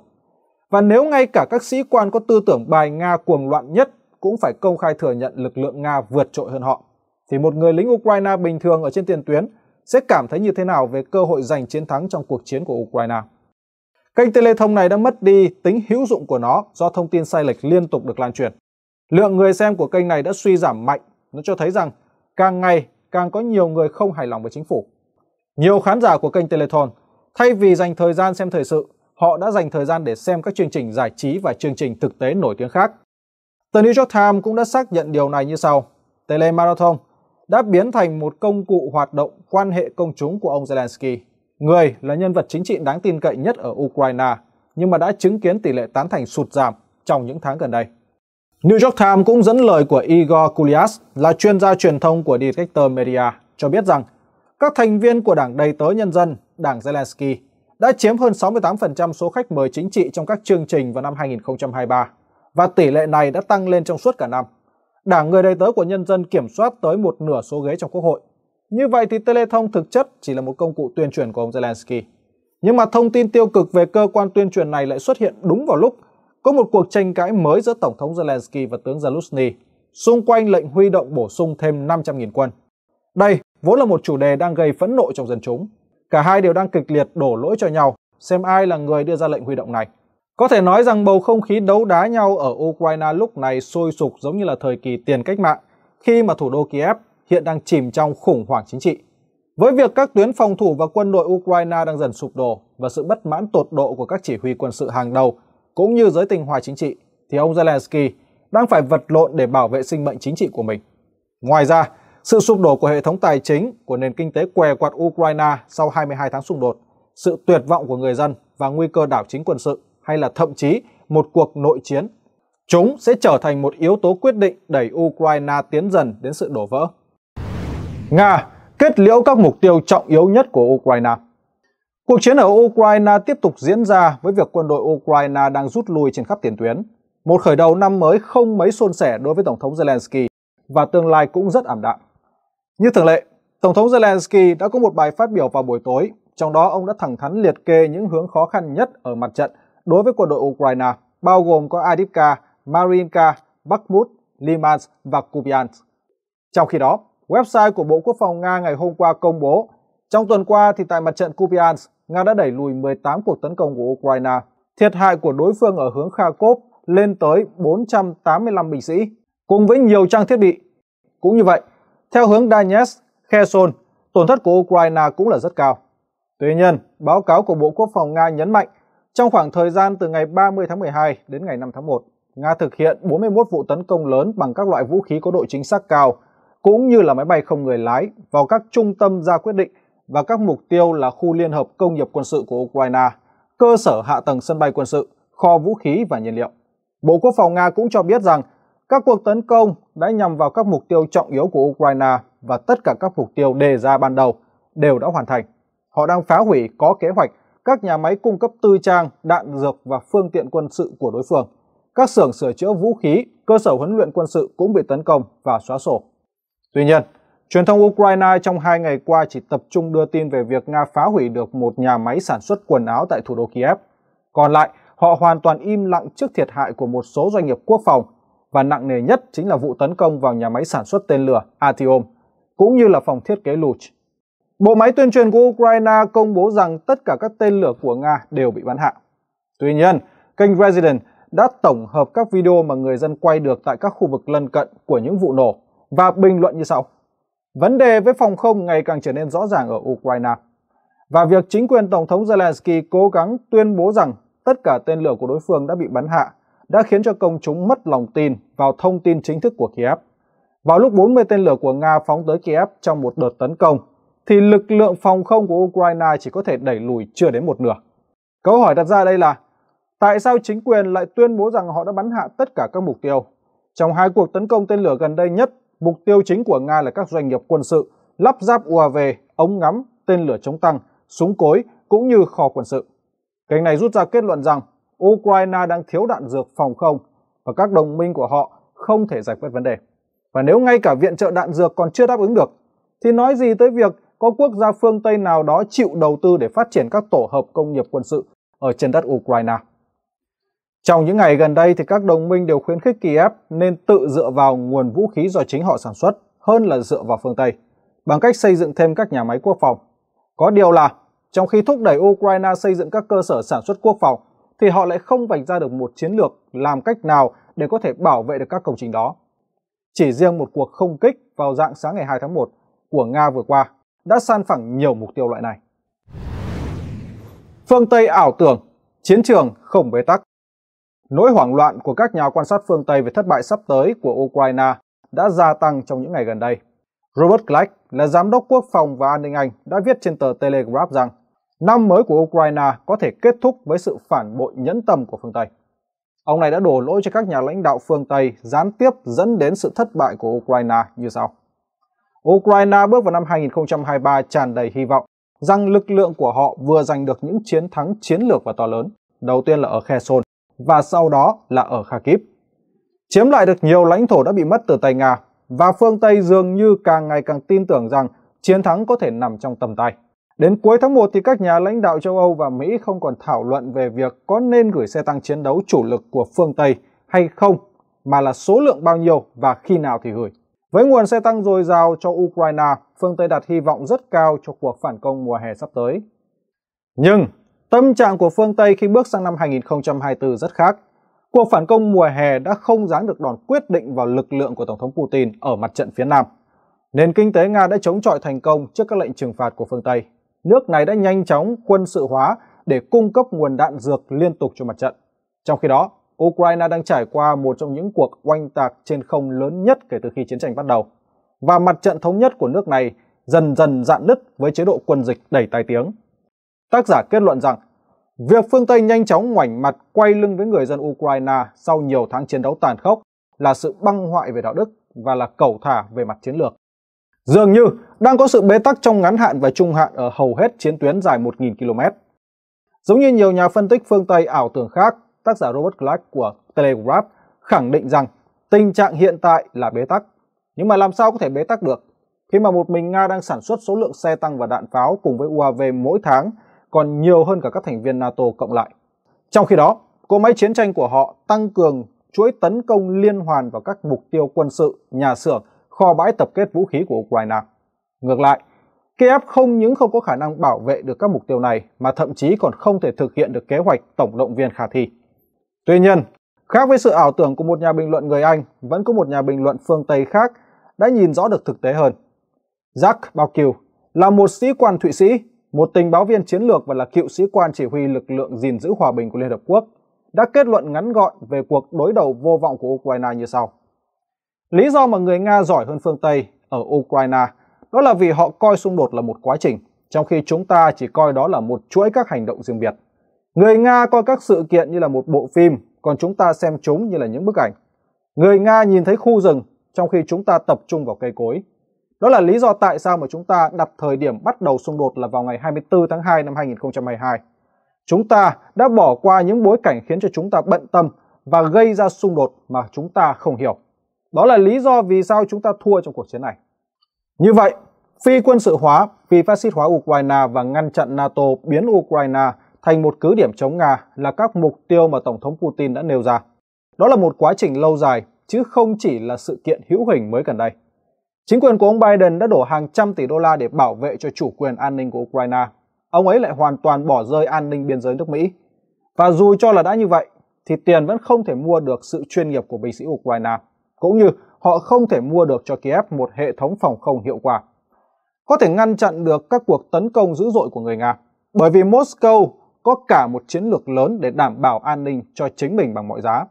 Và nếu ngay cả các sĩ quan có tư tưởng bài Nga cuồng loạn nhất cũng phải công khai thừa nhận lực lượng Nga vượt trội hơn họ, thì một người lính Ukraine bình thường ở trên tiền tuyến sẽ cảm thấy như thế nào về cơ hội giành chiến thắng trong cuộc chiến của Ukraine? Kênh tele thông này đã mất đi tính hữu dụng của nó do thông tin sai lệch liên tục được lan truyền. Lượng người xem của kênh này đã suy giảm mạnh, nó cho thấy rằng càng ngày càng có nhiều người không hài lòng với chính phủ. Nhiều khán giả của kênh Telethon, thay vì dành thời gian xem thời sự, họ đã dành thời gian để xem các chương trình giải trí và chương trình thực tế nổi tiếng khác. The New York Times cũng đã xác nhận điều này như sau. Telemarathon đã biến thành một công cụ hoạt động quan hệ công chúng của ông Zelensky. Người là nhân vật chính trị đáng tin cậy nhất ở Ukraine, nhưng mà đã chứng kiến tỷ lệ tán thành sụt giảm trong những tháng gần đây. New York Times cũng dẫn lời của Igor Kulias là chuyên gia truyền thông của Detector Media cho biết rằng các thành viên của đảng đầy tớ nhân dân, đảng Zelensky, đã chiếm hơn 68% số khách mời chính trị trong các chương trình vào năm 2023 và tỷ lệ này đã tăng lên trong suốt cả năm. Đảng người đầy tớ của nhân dân kiểm soát tới một nửa số ghế trong quốc hội. Như vậy thì Telethon thực chất chỉ là một công cụ tuyên truyền của ông Zelensky. Nhưng mà thông tin tiêu cực về cơ quan tuyên truyền này lại xuất hiện đúng vào lúc có một cuộc tranh cãi mới giữa Tổng thống Zelensky và tướng Zelensky xung quanh lệnh huy động bổ sung thêm 500.000 quân. Đây vốn là một chủ đề đang gây phẫn nộ trong dân chúng. Cả hai đều đang kịch liệt đổ lỗi cho nhau xem ai là người đưa ra lệnh huy động này. Có thể nói rằng bầu không khí đấu đá nhau ở Ukraine lúc này sôi sục giống như là thời kỳ tiền cách mạng khi mà thủ đô Kiev hiện đang chìm trong khủng hoảng chính trị. Với việc các tuyến phòng thủ và quân đội Ukraine đang dần sụp đổ và sự bất mãn tột độ của các chỉ huy quân sự hàng đầu cũng như giới tình hòa chính trị, thì ông Zelensky đang phải vật lộn để bảo vệ sinh mệnh chính trị của mình. Ngoài ra, sự sụp đổ của hệ thống tài chính của nền kinh tế què quặt Ukraine sau 22 tháng xung đột, sự tuyệt vọng của người dân và nguy cơ đảo chính quân sự hay là thậm chí một cuộc nội chiến, chúng sẽ trở thành một yếu tố quyết định đẩy Ukraine tiến dần đến sự đổ vỡ. Nga kết liễu các mục tiêu trọng yếu nhất của Ukraine. Cuộc chiến ở Ukraine tiếp tục diễn ra với việc quân đội Ukraine đang rút lui trên khắp tiền tuyến. Một khởi đầu năm mới không mấy suôn sẻ đối với Tổng thống Zelensky và tương lai cũng rất ảm đạm. Như thường lệ, Tổng thống Zelensky đã có một bài phát biểu vào buổi tối, trong đó ông đã thẳng thắn liệt kê những hướng khó khăn nhất ở mặt trận đối với quân đội Ukraine, bao gồm có Adivka, Marinka, Bakhmut, Limansk và Kupiansk. Trong khi đó, Website của Bộ Quốc phòng Nga ngày hôm qua công bố, trong tuần qua thì tại mặt trận Kupiansk, Nga đã đẩy lùi 18 cuộc tấn công của Ukraine. Thiệt hại của đối phương ở hướng Kharkov lên tới 485 binh sĩ, cùng với nhiều trang thiết bị. Cũng như vậy, theo hướng Donetsk, Kherson, tổn thất của Ukraine cũng là rất cao. Tuy nhiên, báo cáo của Bộ Quốc phòng Nga nhấn mạnh, trong khoảng thời gian từ ngày 30 tháng 12 đến ngày 5 tháng 1, Nga thực hiện 41 vụ tấn công lớn bằng các loại vũ khí có độ chính xác cao – cũng như là máy bay không người lái vào các trung tâm ra quyết định và các mục tiêu là khu liên hợp công nghiệp quân sự của Ukraine, cơ sở hạ tầng sân bay quân sự, kho vũ khí và nhiên liệu. Bộ Quốc phòng Nga cũng cho biết rằng các cuộc tấn công đã nhằm vào các mục tiêu trọng yếu của Ukraine và tất cả các mục tiêu đề ra ban đầu đều đã hoàn thành. Họ đang phá hủy có kế hoạch các nhà máy cung cấp tư trang, đạn dược và phương tiện quân sự của đối phương. Các xưởng sửa chữa vũ khí, cơ sở huấn luyện quân sự cũng bị tấn công và xóa sổ. Tuy nhiên, truyền thông Ukraine trong hai ngày qua chỉ tập trung đưa tin về việc Nga phá hủy được một nhà máy sản xuất quần áo tại thủ đô Kiev. Còn lại, họ hoàn toàn im lặng trước thiệt hại của một số doanh nghiệp quốc phòng và nặng nề nhất chính là vụ tấn công vào nhà máy sản xuất tên lửa Atium, cũng như là phòng thiết kế Luch. Bộ máy tuyên truyền của Ukraine công bố rằng tất cả các tên lửa của Nga đều bị bắn hạ. Tuy nhiên, kênh Resident đã tổng hợp các video mà người dân quay được tại các khu vực lân cận của những vụ nổ và bình luận như sau. Vấn đề với phòng không ngày càng trở nên rõ ràng ở Ukraine và việc chính quyền Tổng thống Zelensky cố gắng tuyên bố rằng tất cả tên lửa của đối phương đã bị bắn hạ đã khiến cho công chúng mất lòng tin vào thông tin chính thức của Kiev. Vào lúc 40 tên lửa của Nga phóng tới Kiev trong một đợt tấn công, thì lực lượng phòng không của Ukraine chỉ có thể đẩy lùi chưa đến một nửa. Câu hỏi đặt ra đây là, tại sao chính quyền lại tuyên bố rằng họ đã bắn hạ tất cả các mục tiêu? Trong hai cuộc tấn công tên lửa gần đây nhất mục tiêu chính của Nga là các doanh nghiệp quân sự, lắp ráp UAV, ống ngắm, tên lửa chống tăng, súng cối cũng như kho quân sự. Kênh này rút ra kết luận rằng Ukraine đang thiếu đạn dược phòng không và các đồng minh của họ không thể giải quyết vấn đề. Và nếu ngay cả viện trợ đạn dược còn chưa đáp ứng được, thì nói gì tới việc có quốc gia phương Tây nào đó chịu đầu tư để phát triển các tổ hợp công nghiệp quân sự ở trên đất Ukraine. Trong những ngày gần đây thì các đồng minh đều khuyến khích Kiev nên tự dựa vào nguồn vũ khí do chính họ sản xuất hơn là dựa vào phương Tây bằng cách xây dựng thêm các nhà máy quốc phòng. Có điều là trong khi thúc đẩy Ukraine xây dựng các cơ sở sản xuất quốc phòng thì họ lại không vạch ra được một chiến lược làm cách nào để có thể bảo vệ được các công trình đó. Chỉ riêng một cuộc không kích vào dạng sáng ngày 2 tháng 1 của Nga vừa qua đã san phẳng nhiều mục tiêu loại này. Phương Tây ảo tưởng, chiến trường không bế tắc Nỗi hoảng loạn của các nhà quan sát phương Tây về thất bại sắp tới của Ukraine đã gia tăng trong những ngày gần đây. Robert Clark là giám đốc quốc phòng và an ninh Anh đã viết trên tờ Telegraph rằng năm mới của Ukraine có thể kết thúc với sự phản bội nhẫn tâm của phương Tây. Ông này đã đổ lỗi cho các nhà lãnh đạo phương Tây gián tiếp dẫn đến sự thất bại của Ukraine như sau. Ukraine bước vào năm 2023 tràn đầy hy vọng rằng lực lượng của họ vừa giành được những chiến thắng chiến lược và to lớn, đầu tiên là ở Kherson và sau đó là ở Kharkiv. Chiếm lại được nhiều lãnh thổ đã bị mất từ tay Nga và phương Tây dường như càng ngày càng tin tưởng rằng chiến thắng có thể nằm trong tầm tay. Đến cuối tháng 1 thì các nhà lãnh đạo châu Âu và Mỹ không còn thảo luận về việc có nên gửi xe tăng chiến đấu chủ lực của phương Tây hay không, mà là số lượng bao nhiêu và khi nào thì gửi. Với nguồn xe tăng dồi dào cho Ukraine, phương Tây đặt hy vọng rất cao cho cuộc phản công mùa hè sắp tới. Nhưng Tâm trạng của phương Tây khi bước sang năm 2024 rất khác. Cuộc phản công mùa hè đã không giáng được đòn quyết định vào lực lượng của Tổng thống Putin ở mặt trận phía Nam. Nền kinh tế Nga đã chống chọi thành công trước các lệnh trừng phạt của phương Tây. Nước này đã nhanh chóng quân sự hóa để cung cấp nguồn đạn dược liên tục cho mặt trận. Trong khi đó, Ukraine đang trải qua một trong những cuộc oanh tạc trên không lớn nhất kể từ khi chiến tranh bắt đầu. Và mặt trận thống nhất của nước này dần dần dạn nứt với chế độ quân dịch đẩy tai tiếng. Tác giả kết luận rằng việc phương Tây nhanh chóng ngoảnh mặt quay lưng với người dân Ukraine sau nhiều tháng chiến đấu tàn khốc là sự băng hoại về đạo đức và là cầu thả về mặt chiến lược. Dường như đang có sự bế tắc trong ngắn hạn và trung hạn ở hầu hết chiến tuyến dài 1.000 km. Giống như nhiều nhà phân tích phương Tây ảo tưởng khác, tác giả Robert Clark của Telegraph khẳng định rằng tình trạng hiện tại là bế tắc. Nhưng mà làm sao có thể bế tắc được? Khi mà một mình Nga đang sản xuất số lượng xe tăng và đạn pháo cùng với UAV mỗi tháng còn nhiều hơn cả các thành viên NATO cộng lại. Trong khi đó, cỗ máy chiến tranh của họ tăng cường chuỗi tấn công liên hoàn vào các mục tiêu quân sự, nhà xưởng, kho bãi tập kết vũ khí của Ukraine. Ngược lại, Kiev không những không có khả năng bảo vệ được các mục tiêu này mà thậm chí còn không thể thực hiện được kế hoạch tổng động viên khả thi. Tuy nhiên, khác với sự ảo tưởng của một nhà bình luận người Anh, vẫn có một nhà bình luận phương Tây khác đã nhìn rõ được thực tế hơn. Jack Baukiu là một sĩ quan Thụy Sĩ một tình báo viên chiến lược và là cựu sĩ quan chỉ huy lực lượng gìn giữ hòa bình của Liên Hợp Quốc, đã kết luận ngắn gọn về cuộc đối đầu vô vọng của Ukraine như sau. Lý do mà người Nga giỏi hơn phương Tây ở Ukraine đó là vì họ coi xung đột là một quá trình, trong khi chúng ta chỉ coi đó là một chuỗi các hành động riêng biệt. Người Nga coi các sự kiện như là một bộ phim, còn chúng ta xem chúng như là những bức ảnh. Người Nga nhìn thấy khu rừng, trong khi chúng ta tập trung vào cây cối. Đó là lý do tại sao mà chúng ta đặt thời điểm bắt đầu xung đột là vào ngày 24 tháng 2 năm 2022. Chúng ta đã bỏ qua những bối cảnh khiến cho chúng ta bận tâm và gây ra xung đột mà chúng ta không hiểu. Đó là lý do vì sao chúng ta thua trong cuộc chiến này. Như vậy, phi quân sự hóa, phi phát xít hóa Ukraine và ngăn chặn NATO biến Ukraine thành một cứ điểm chống Nga là các mục tiêu mà Tổng thống Putin đã nêu ra. Đó là một quá trình lâu dài, chứ không chỉ là sự kiện hữu hình mới gần đây. Chính quyền của ông Biden đã đổ hàng trăm tỷ đô la để bảo vệ cho chủ quyền an ninh của Ukraine. Ông ấy lại hoàn toàn bỏ rơi an ninh biên giới nước Mỹ. Và dù cho là đã như vậy, thì tiền vẫn không thể mua được sự chuyên nghiệp của binh sĩ Ukraine, cũng như họ không thể mua được cho Kiev một hệ thống phòng không hiệu quả. Có thể ngăn chặn được các cuộc tấn công dữ dội của người Nga, bởi vì Moscow có cả một chiến lược lớn để đảm bảo an ninh cho chính mình bằng mọi giá.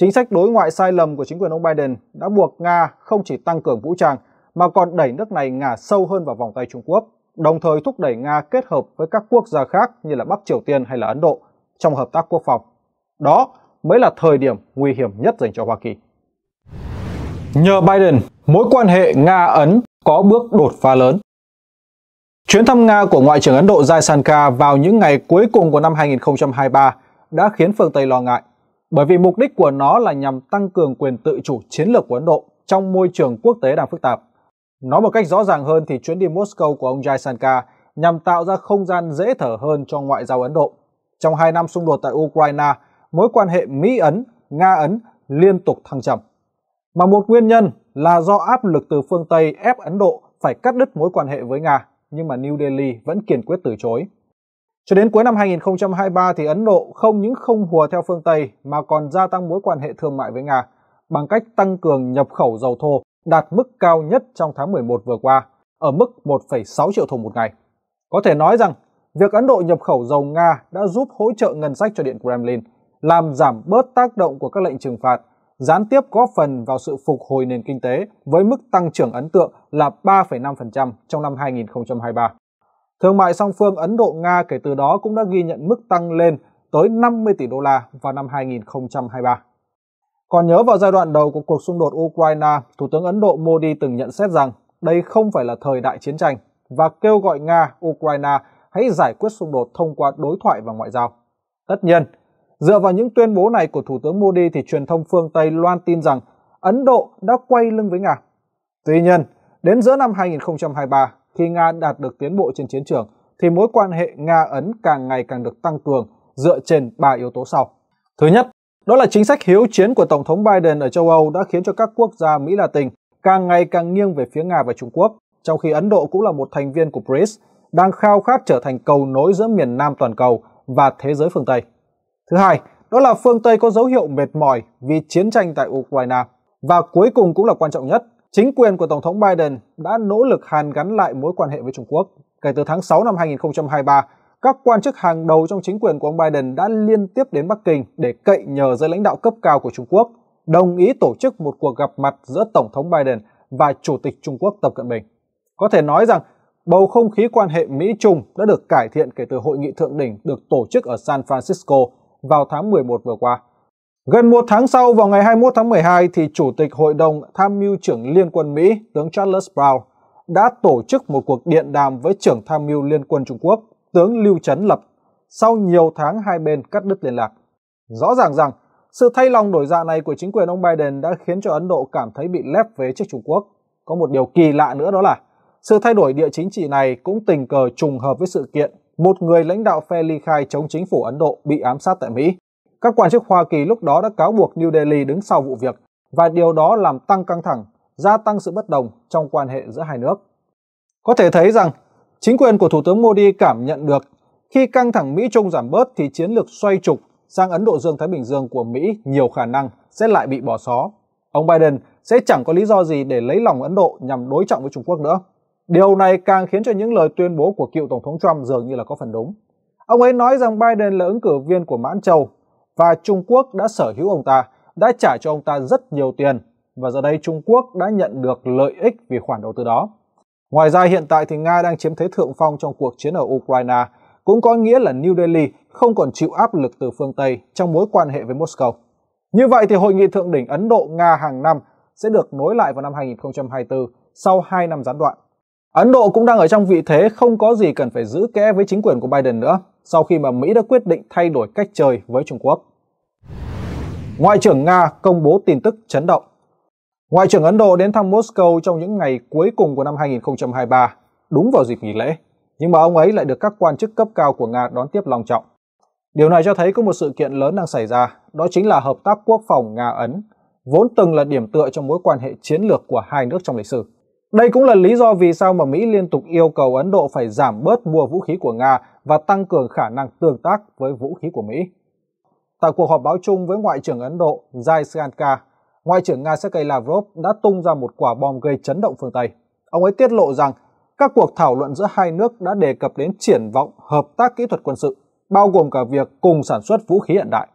Chính sách đối ngoại sai lầm của chính quyền ông Biden đã buộc Nga không chỉ tăng cường vũ trang mà còn đẩy nước này ngả sâu hơn vào vòng tay Trung Quốc, đồng thời thúc đẩy Nga kết hợp với các quốc gia khác như là Bắc Triều Tiên hay là Ấn Độ trong hợp tác quốc phòng. Đó mới là thời điểm nguy hiểm nhất dành cho Hoa Kỳ. Nhờ Biden, mối quan hệ Nga-Ấn có bước đột phá lớn. Chuyến thăm Nga của Ngoại trưởng Ấn Độ Jaisankar vào những ngày cuối cùng của năm 2023 đã khiến phương Tây lo ngại bởi vì mục đích của nó là nhằm tăng cường quyền tự chủ chiến lược của Ấn Độ trong môi trường quốc tế đang phức tạp. Nói một cách rõ ràng hơn thì chuyến đi Moscow của ông Jaishankar nhằm tạo ra không gian dễ thở hơn cho ngoại giao Ấn Độ. Trong hai năm xung đột tại Ukraine, mối quan hệ Mỹ-Ấn, Nga-Ấn liên tục thăng trầm. Mà một nguyên nhân là do áp lực từ phương Tây ép Ấn Độ phải cắt đứt mối quan hệ với Nga, nhưng mà New Delhi vẫn kiên quyết từ chối. Cho đến cuối năm 2023 thì Ấn Độ không những không hùa theo phương Tây mà còn gia tăng mối quan hệ thương mại với Nga bằng cách tăng cường nhập khẩu dầu thô đạt mức cao nhất trong tháng 11 vừa qua ở mức 1,6 triệu thùng một ngày. Có thể nói rằng việc Ấn Độ nhập khẩu dầu Nga đã giúp hỗ trợ ngân sách cho Điện Kremlin, làm giảm bớt tác động của các lệnh trừng phạt, gián tiếp góp phần vào sự phục hồi nền kinh tế với mức tăng trưởng ấn tượng là 3,5% trong năm 2023. Thương mại song phương Ấn Độ-Nga kể từ đó cũng đã ghi nhận mức tăng lên tới 50 tỷ đô la vào năm 2023. Còn nhớ vào giai đoạn đầu của cuộc xung đột Ukraine, Thủ tướng Ấn Độ Modi từng nhận xét rằng đây không phải là thời đại chiến tranh và kêu gọi Nga, Ukraine hãy giải quyết xung đột thông qua đối thoại và ngoại giao. Tất nhiên, dựa vào những tuyên bố này của Thủ tướng Modi thì truyền thông phương Tây loan tin rằng Ấn Độ đã quay lưng với Nga. Tuy nhiên, đến giữa năm 2023, khi Nga đạt được tiến bộ trên chiến trường thì mối quan hệ Nga-Ấn càng ngày càng được tăng cường dựa trên ba yếu tố sau. Thứ nhất, đó là chính sách hiếu chiến của Tổng thống Biden ở châu Âu đã khiến cho các quốc gia Mỹ Latin càng ngày càng nghiêng về phía Nga và Trung Quốc, trong khi Ấn Độ cũng là một thành viên của BRICS, đang khao khát trở thành cầu nối giữa miền Nam toàn cầu và thế giới phương Tây. Thứ hai, đó là phương Tây có dấu hiệu mệt mỏi vì chiến tranh tại Ukraine. Và cuối cùng cũng là quan trọng nhất, chính quyền của Tổng thống Biden đã nỗ lực hàn gắn lại mối quan hệ với Trung Quốc. Kể từ tháng 6 năm 2023, các quan chức hàng đầu trong chính quyền của ông Biden đã liên tiếp đến Bắc Kinh để cậy nhờ giới lãnh đạo cấp cao của Trung Quốc đồng ý tổ chức một cuộc gặp mặt giữa Tổng thống Biden và Chủ tịch Trung Quốc Tập Cận Bình. Có thể nói rằng bầu không khí quan hệ Mỹ-Trung đã được cải thiện kể từ hội nghị thượng đỉnh được tổ chức ở San Francisco vào tháng 11 vừa qua. Gần một tháng sau, vào ngày 21 tháng 12, thì Chủ tịch Hội đồng Tham mưu trưởng Liên quân Mỹ, tướng Charles Brown, đã tổ chức một cuộc điện đàm với trưởng tham mưu Liên quân Trung Quốc, tướng Lưu Trấn Lập, sau nhiều tháng hai bên cắt đứt liên lạc. Rõ ràng rằng, sự thay lòng đổi dạ này của chính quyền ông Biden đã khiến cho Ấn Độ cảm thấy bị lép vế trước Trung Quốc. Có một điều kỳ lạ nữa đó là, sự thay đổi địa chính trị này cũng tình cờ trùng hợp với sự kiện một người lãnh đạo phe ly khai chống chính phủ Ấn Độ bị ám sát tại Mỹ. Các quan chức Hoa Kỳ lúc đó đã cáo buộc New Delhi đứng sau vụ việc và điều đó làm tăng căng thẳng, gia tăng sự bất đồng trong quan hệ giữa hai nước. Có thể thấy rằng chính quyền của Thủ tướng Modi cảm nhận được khi căng thẳng Mỹ-Trung giảm bớt thì chiến lược xoay trục sang Ấn Độ Dương-Thái Bình Dương của Mỹ nhiều khả năng sẽ lại bị bỏ xó. Ông Biden sẽ chẳng có lý do gì để lấy lòng Ấn Độ nhằm đối trọng với Trung Quốc nữa. Điều này càng khiến cho những lời tuyên bố của cựu Tổng thống Trump dường như là có phần đúng. Ông ấy nói rằng Biden là ứng cử viên của mãn châu và Trung Quốc đã sở hữu ông ta, đã trả cho ông ta rất nhiều tiền và giờ đây Trung Quốc đã nhận được lợi ích vì khoản đầu tư đó. Ngoài ra hiện tại thì Nga đang chiếm thế thượng phong trong cuộc chiến ở Ukraine, cũng có nghĩa là New Delhi không còn chịu áp lực từ phương Tây trong mối quan hệ với Moscow. Như vậy thì hội nghị thượng đỉnh Ấn Độ-Nga hàng năm sẽ được nối lại vào năm 2024 sau 2 năm gián đoạn. Ấn Độ cũng đang ở trong vị thế không có gì cần phải giữ kẽ với chính quyền của Biden nữa sau khi mà Mỹ đã quyết định thay đổi cách chơi với Trung Quốc. Ngoại trưởng Nga công bố tin tức chấn động. Ngoại trưởng Ấn Độ đến thăm Moscow trong những ngày cuối cùng của năm 2023, đúng vào dịp nghỉ lễ, nhưng mà ông ấy lại được các quan chức cấp cao của Nga đón tiếp long trọng. Điều này cho thấy có một sự kiện lớn đang xảy ra, đó chính là hợp tác quốc phòng Nga-Ấn, vốn từng là điểm tựa trong mối quan hệ chiến lược của hai nước trong lịch sử. Đây cũng là lý do vì sao mà Mỹ liên tục yêu cầu Ấn Độ phải giảm bớt mua vũ khí của Nga và tăng cường khả năng tương tác với vũ khí của Mỹ. Tại cuộc họp báo chung với Ngoại trưởng Ấn Độ Jaishankar, Ngoại trưởng Nga Sergei Lavrov đã tung ra một quả bom gây chấn động phương Tây. Ông ấy tiết lộ rằng các cuộc thảo luận giữa hai nước đã đề cập đến triển vọng hợp tác kỹ thuật quân sự, bao gồm cả việc cùng sản xuất vũ khí hiện đại.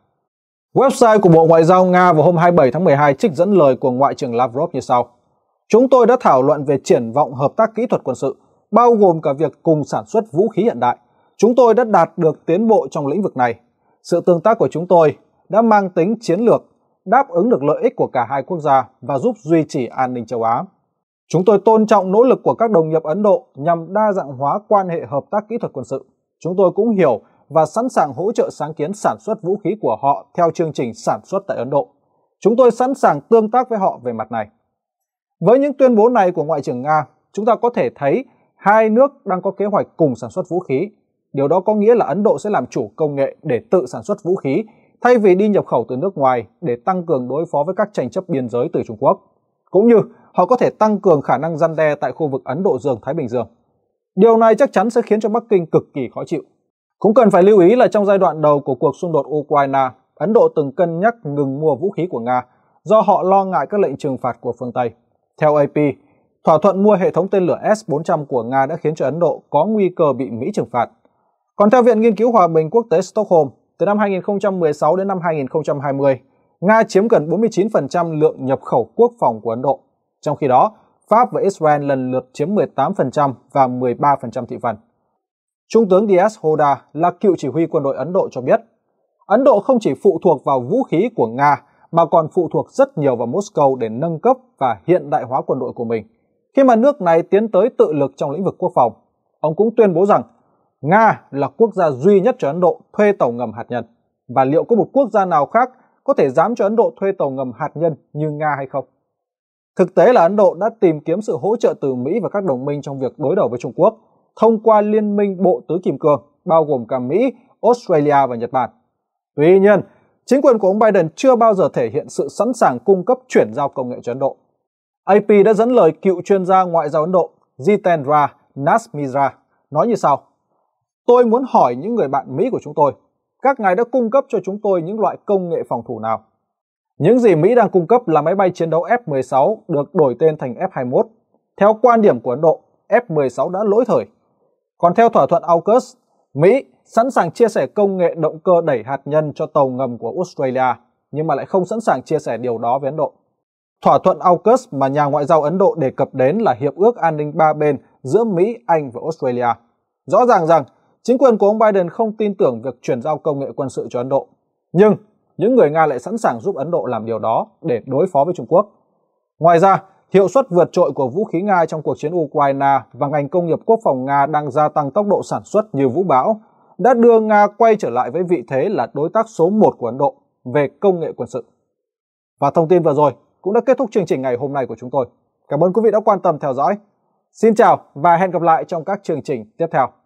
Website của Bộ Ngoại giao Nga vào hôm 27 tháng 12 trích dẫn lời của Ngoại trưởng Lavrov như sau – chúng tôi đã thảo luận về triển vọng hợp tác kỹ thuật quân sự, bao gồm cả việc cùng sản xuất vũ khí hiện đại. Chúng tôi đã đạt được tiến bộ trong lĩnh vực này. Sự tương tác của chúng tôi đã mang tính chiến lược, đáp ứng được lợi ích của cả hai quốc gia và giúp duy trì an ninh châu Á. Chúng tôi tôn trọng nỗ lực của các đồng nghiệp Ấn Độ nhằm đa dạng hóa quan hệ hợp tác kỹ thuật quân sự. Chúng tôi cũng hiểu và sẵn sàng hỗ trợ sáng kiến sản xuất vũ khí của họ theo chương trình sản xuất tại Ấn Độ. Chúng tôi sẵn sàng tương tác với họ về mặt này. Với những tuyên bố này của Ngoại trưởng Nga, chúng ta có thể thấy hai nước đang có kế hoạch cùng sản xuất vũ khí. Điều đó có nghĩa là Ấn Độ sẽ làm chủ công nghệ để tự sản xuất vũ khí thay vì đi nhập khẩu từ nước ngoài để tăng cường đối phó với các tranh chấp biên giới từ Trung Quốc. Cũng như họ có thể tăng cường khả năng gian đe tại khu vực Ấn Độ Dương-Thái Bình Dương. Điều này chắc chắn sẽ khiến cho Bắc Kinh cực kỳ khó chịu. Cũng cần phải lưu ý là trong giai đoạn đầu của cuộc xung đột Ukraine, Ấn Độ từng cân nhắc ngừng mua vũ khí của Nga do họ lo ngại các lệnh trừng phạt của phương Tây. Theo AP, thỏa thuận mua hệ thống tên lửa S-400 của Nga đã khiến cho Ấn Độ có nguy cơ bị Mỹ trừng phạt. Còn theo Viện Nghiên cứu Hòa bình Quốc tế Stockholm, từ năm 2016 đến năm 2020, Nga chiếm gần 49% lượng nhập khẩu quốc phòng của Ấn Độ. Trong khi đó, Pháp và Israel lần lượt chiếm 18% và 13% thị phần. Trung tướng Dias Hoda là cựu chỉ huy quân đội Ấn Độ cho biết, Ấn Độ không chỉ phụ thuộc vào vũ khí của Nga mà còn phụ thuộc rất nhiều vào Moscow để nâng cấp và hiện đại hóa quân đội của mình. Khi mà nước này tiến tới tự lực trong lĩnh vực quốc phòng, ông cũng tuyên bố rằng Nga là quốc gia duy nhất cho Ấn Độ thuê tàu ngầm hạt nhân. Và liệu có một quốc gia nào khác có thể dám cho Ấn Độ thuê tàu ngầm hạt nhân như Nga hay không? Thực tế là Ấn Độ đã tìm kiếm sự hỗ trợ từ Mỹ và các đồng minh trong việc đối đầu với Trung Quốc thông qua liên minh bộ tứ kim cương bao gồm cả Mỹ, Australia và Nhật Bản. Tuy nhiên, chính quyền của ông Biden chưa bao giờ thể hiện sự sẵn sàng cung cấp chuyển giao công nghệ cho Ấn Độ. AP đã dẫn lời cựu chuyên gia ngoại giao Ấn Độ Jitendra Nasmira nói như sau. Tôi muốn hỏi những người bạn Mỹ của chúng tôi, các ngài đã cung cấp cho chúng tôi những loại công nghệ phòng thủ nào? Những gì Mỹ đang cung cấp là máy bay chiến đấu F-16 được đổi tên thành F-21. Theo quan điểm của Ấn Độ, F-16 đã lỗi thời. Còn theo thỏa thuận AUKUS, Mỹ sẵn sàng chia sẻ công nghệ động cơ đẩy hạt nhân cho tàu ngầm của Australia, nhưng mà lại không sẵn sàng chia sẻ điều đó với Ấn Độ. Thỏa thuận AUKUS mà nhà ngoại giao Ấn Độ đề cập đến là hiệp ước an ninh ba bên giữa Mỹ, Anh và Australia. Rõ ràng rằng chính quyền của ông Biden không tin tưởng việc chuyển giao công nghệ quân sự cho Ấn Độ. Nhưng những người Nga lại sẵn sàng giúp Ấn Độ làm điều đó để đối phó với Trung Quốc. Ngoài ra, hiệu suất vượt trội của vũ khí Nga trong cuộc chiến Ukraine và ngành công nghiệp quốc phòng Nga đang gia tăng tốc độ sản xuất như vũ bão đã đưa Nga quay trở lại với vị thế là đối tác số 1 của Ấn Độ về công nghệ quân sự. Và thông tin vừa rồi cũng đã kết thúc chương trình ngày hôm nay của chúng tôi. Cảm ơn quý vị đã quan tâm theo dõi. Xin chào và hẹn gặp lại trong các chương trình tiếp theo.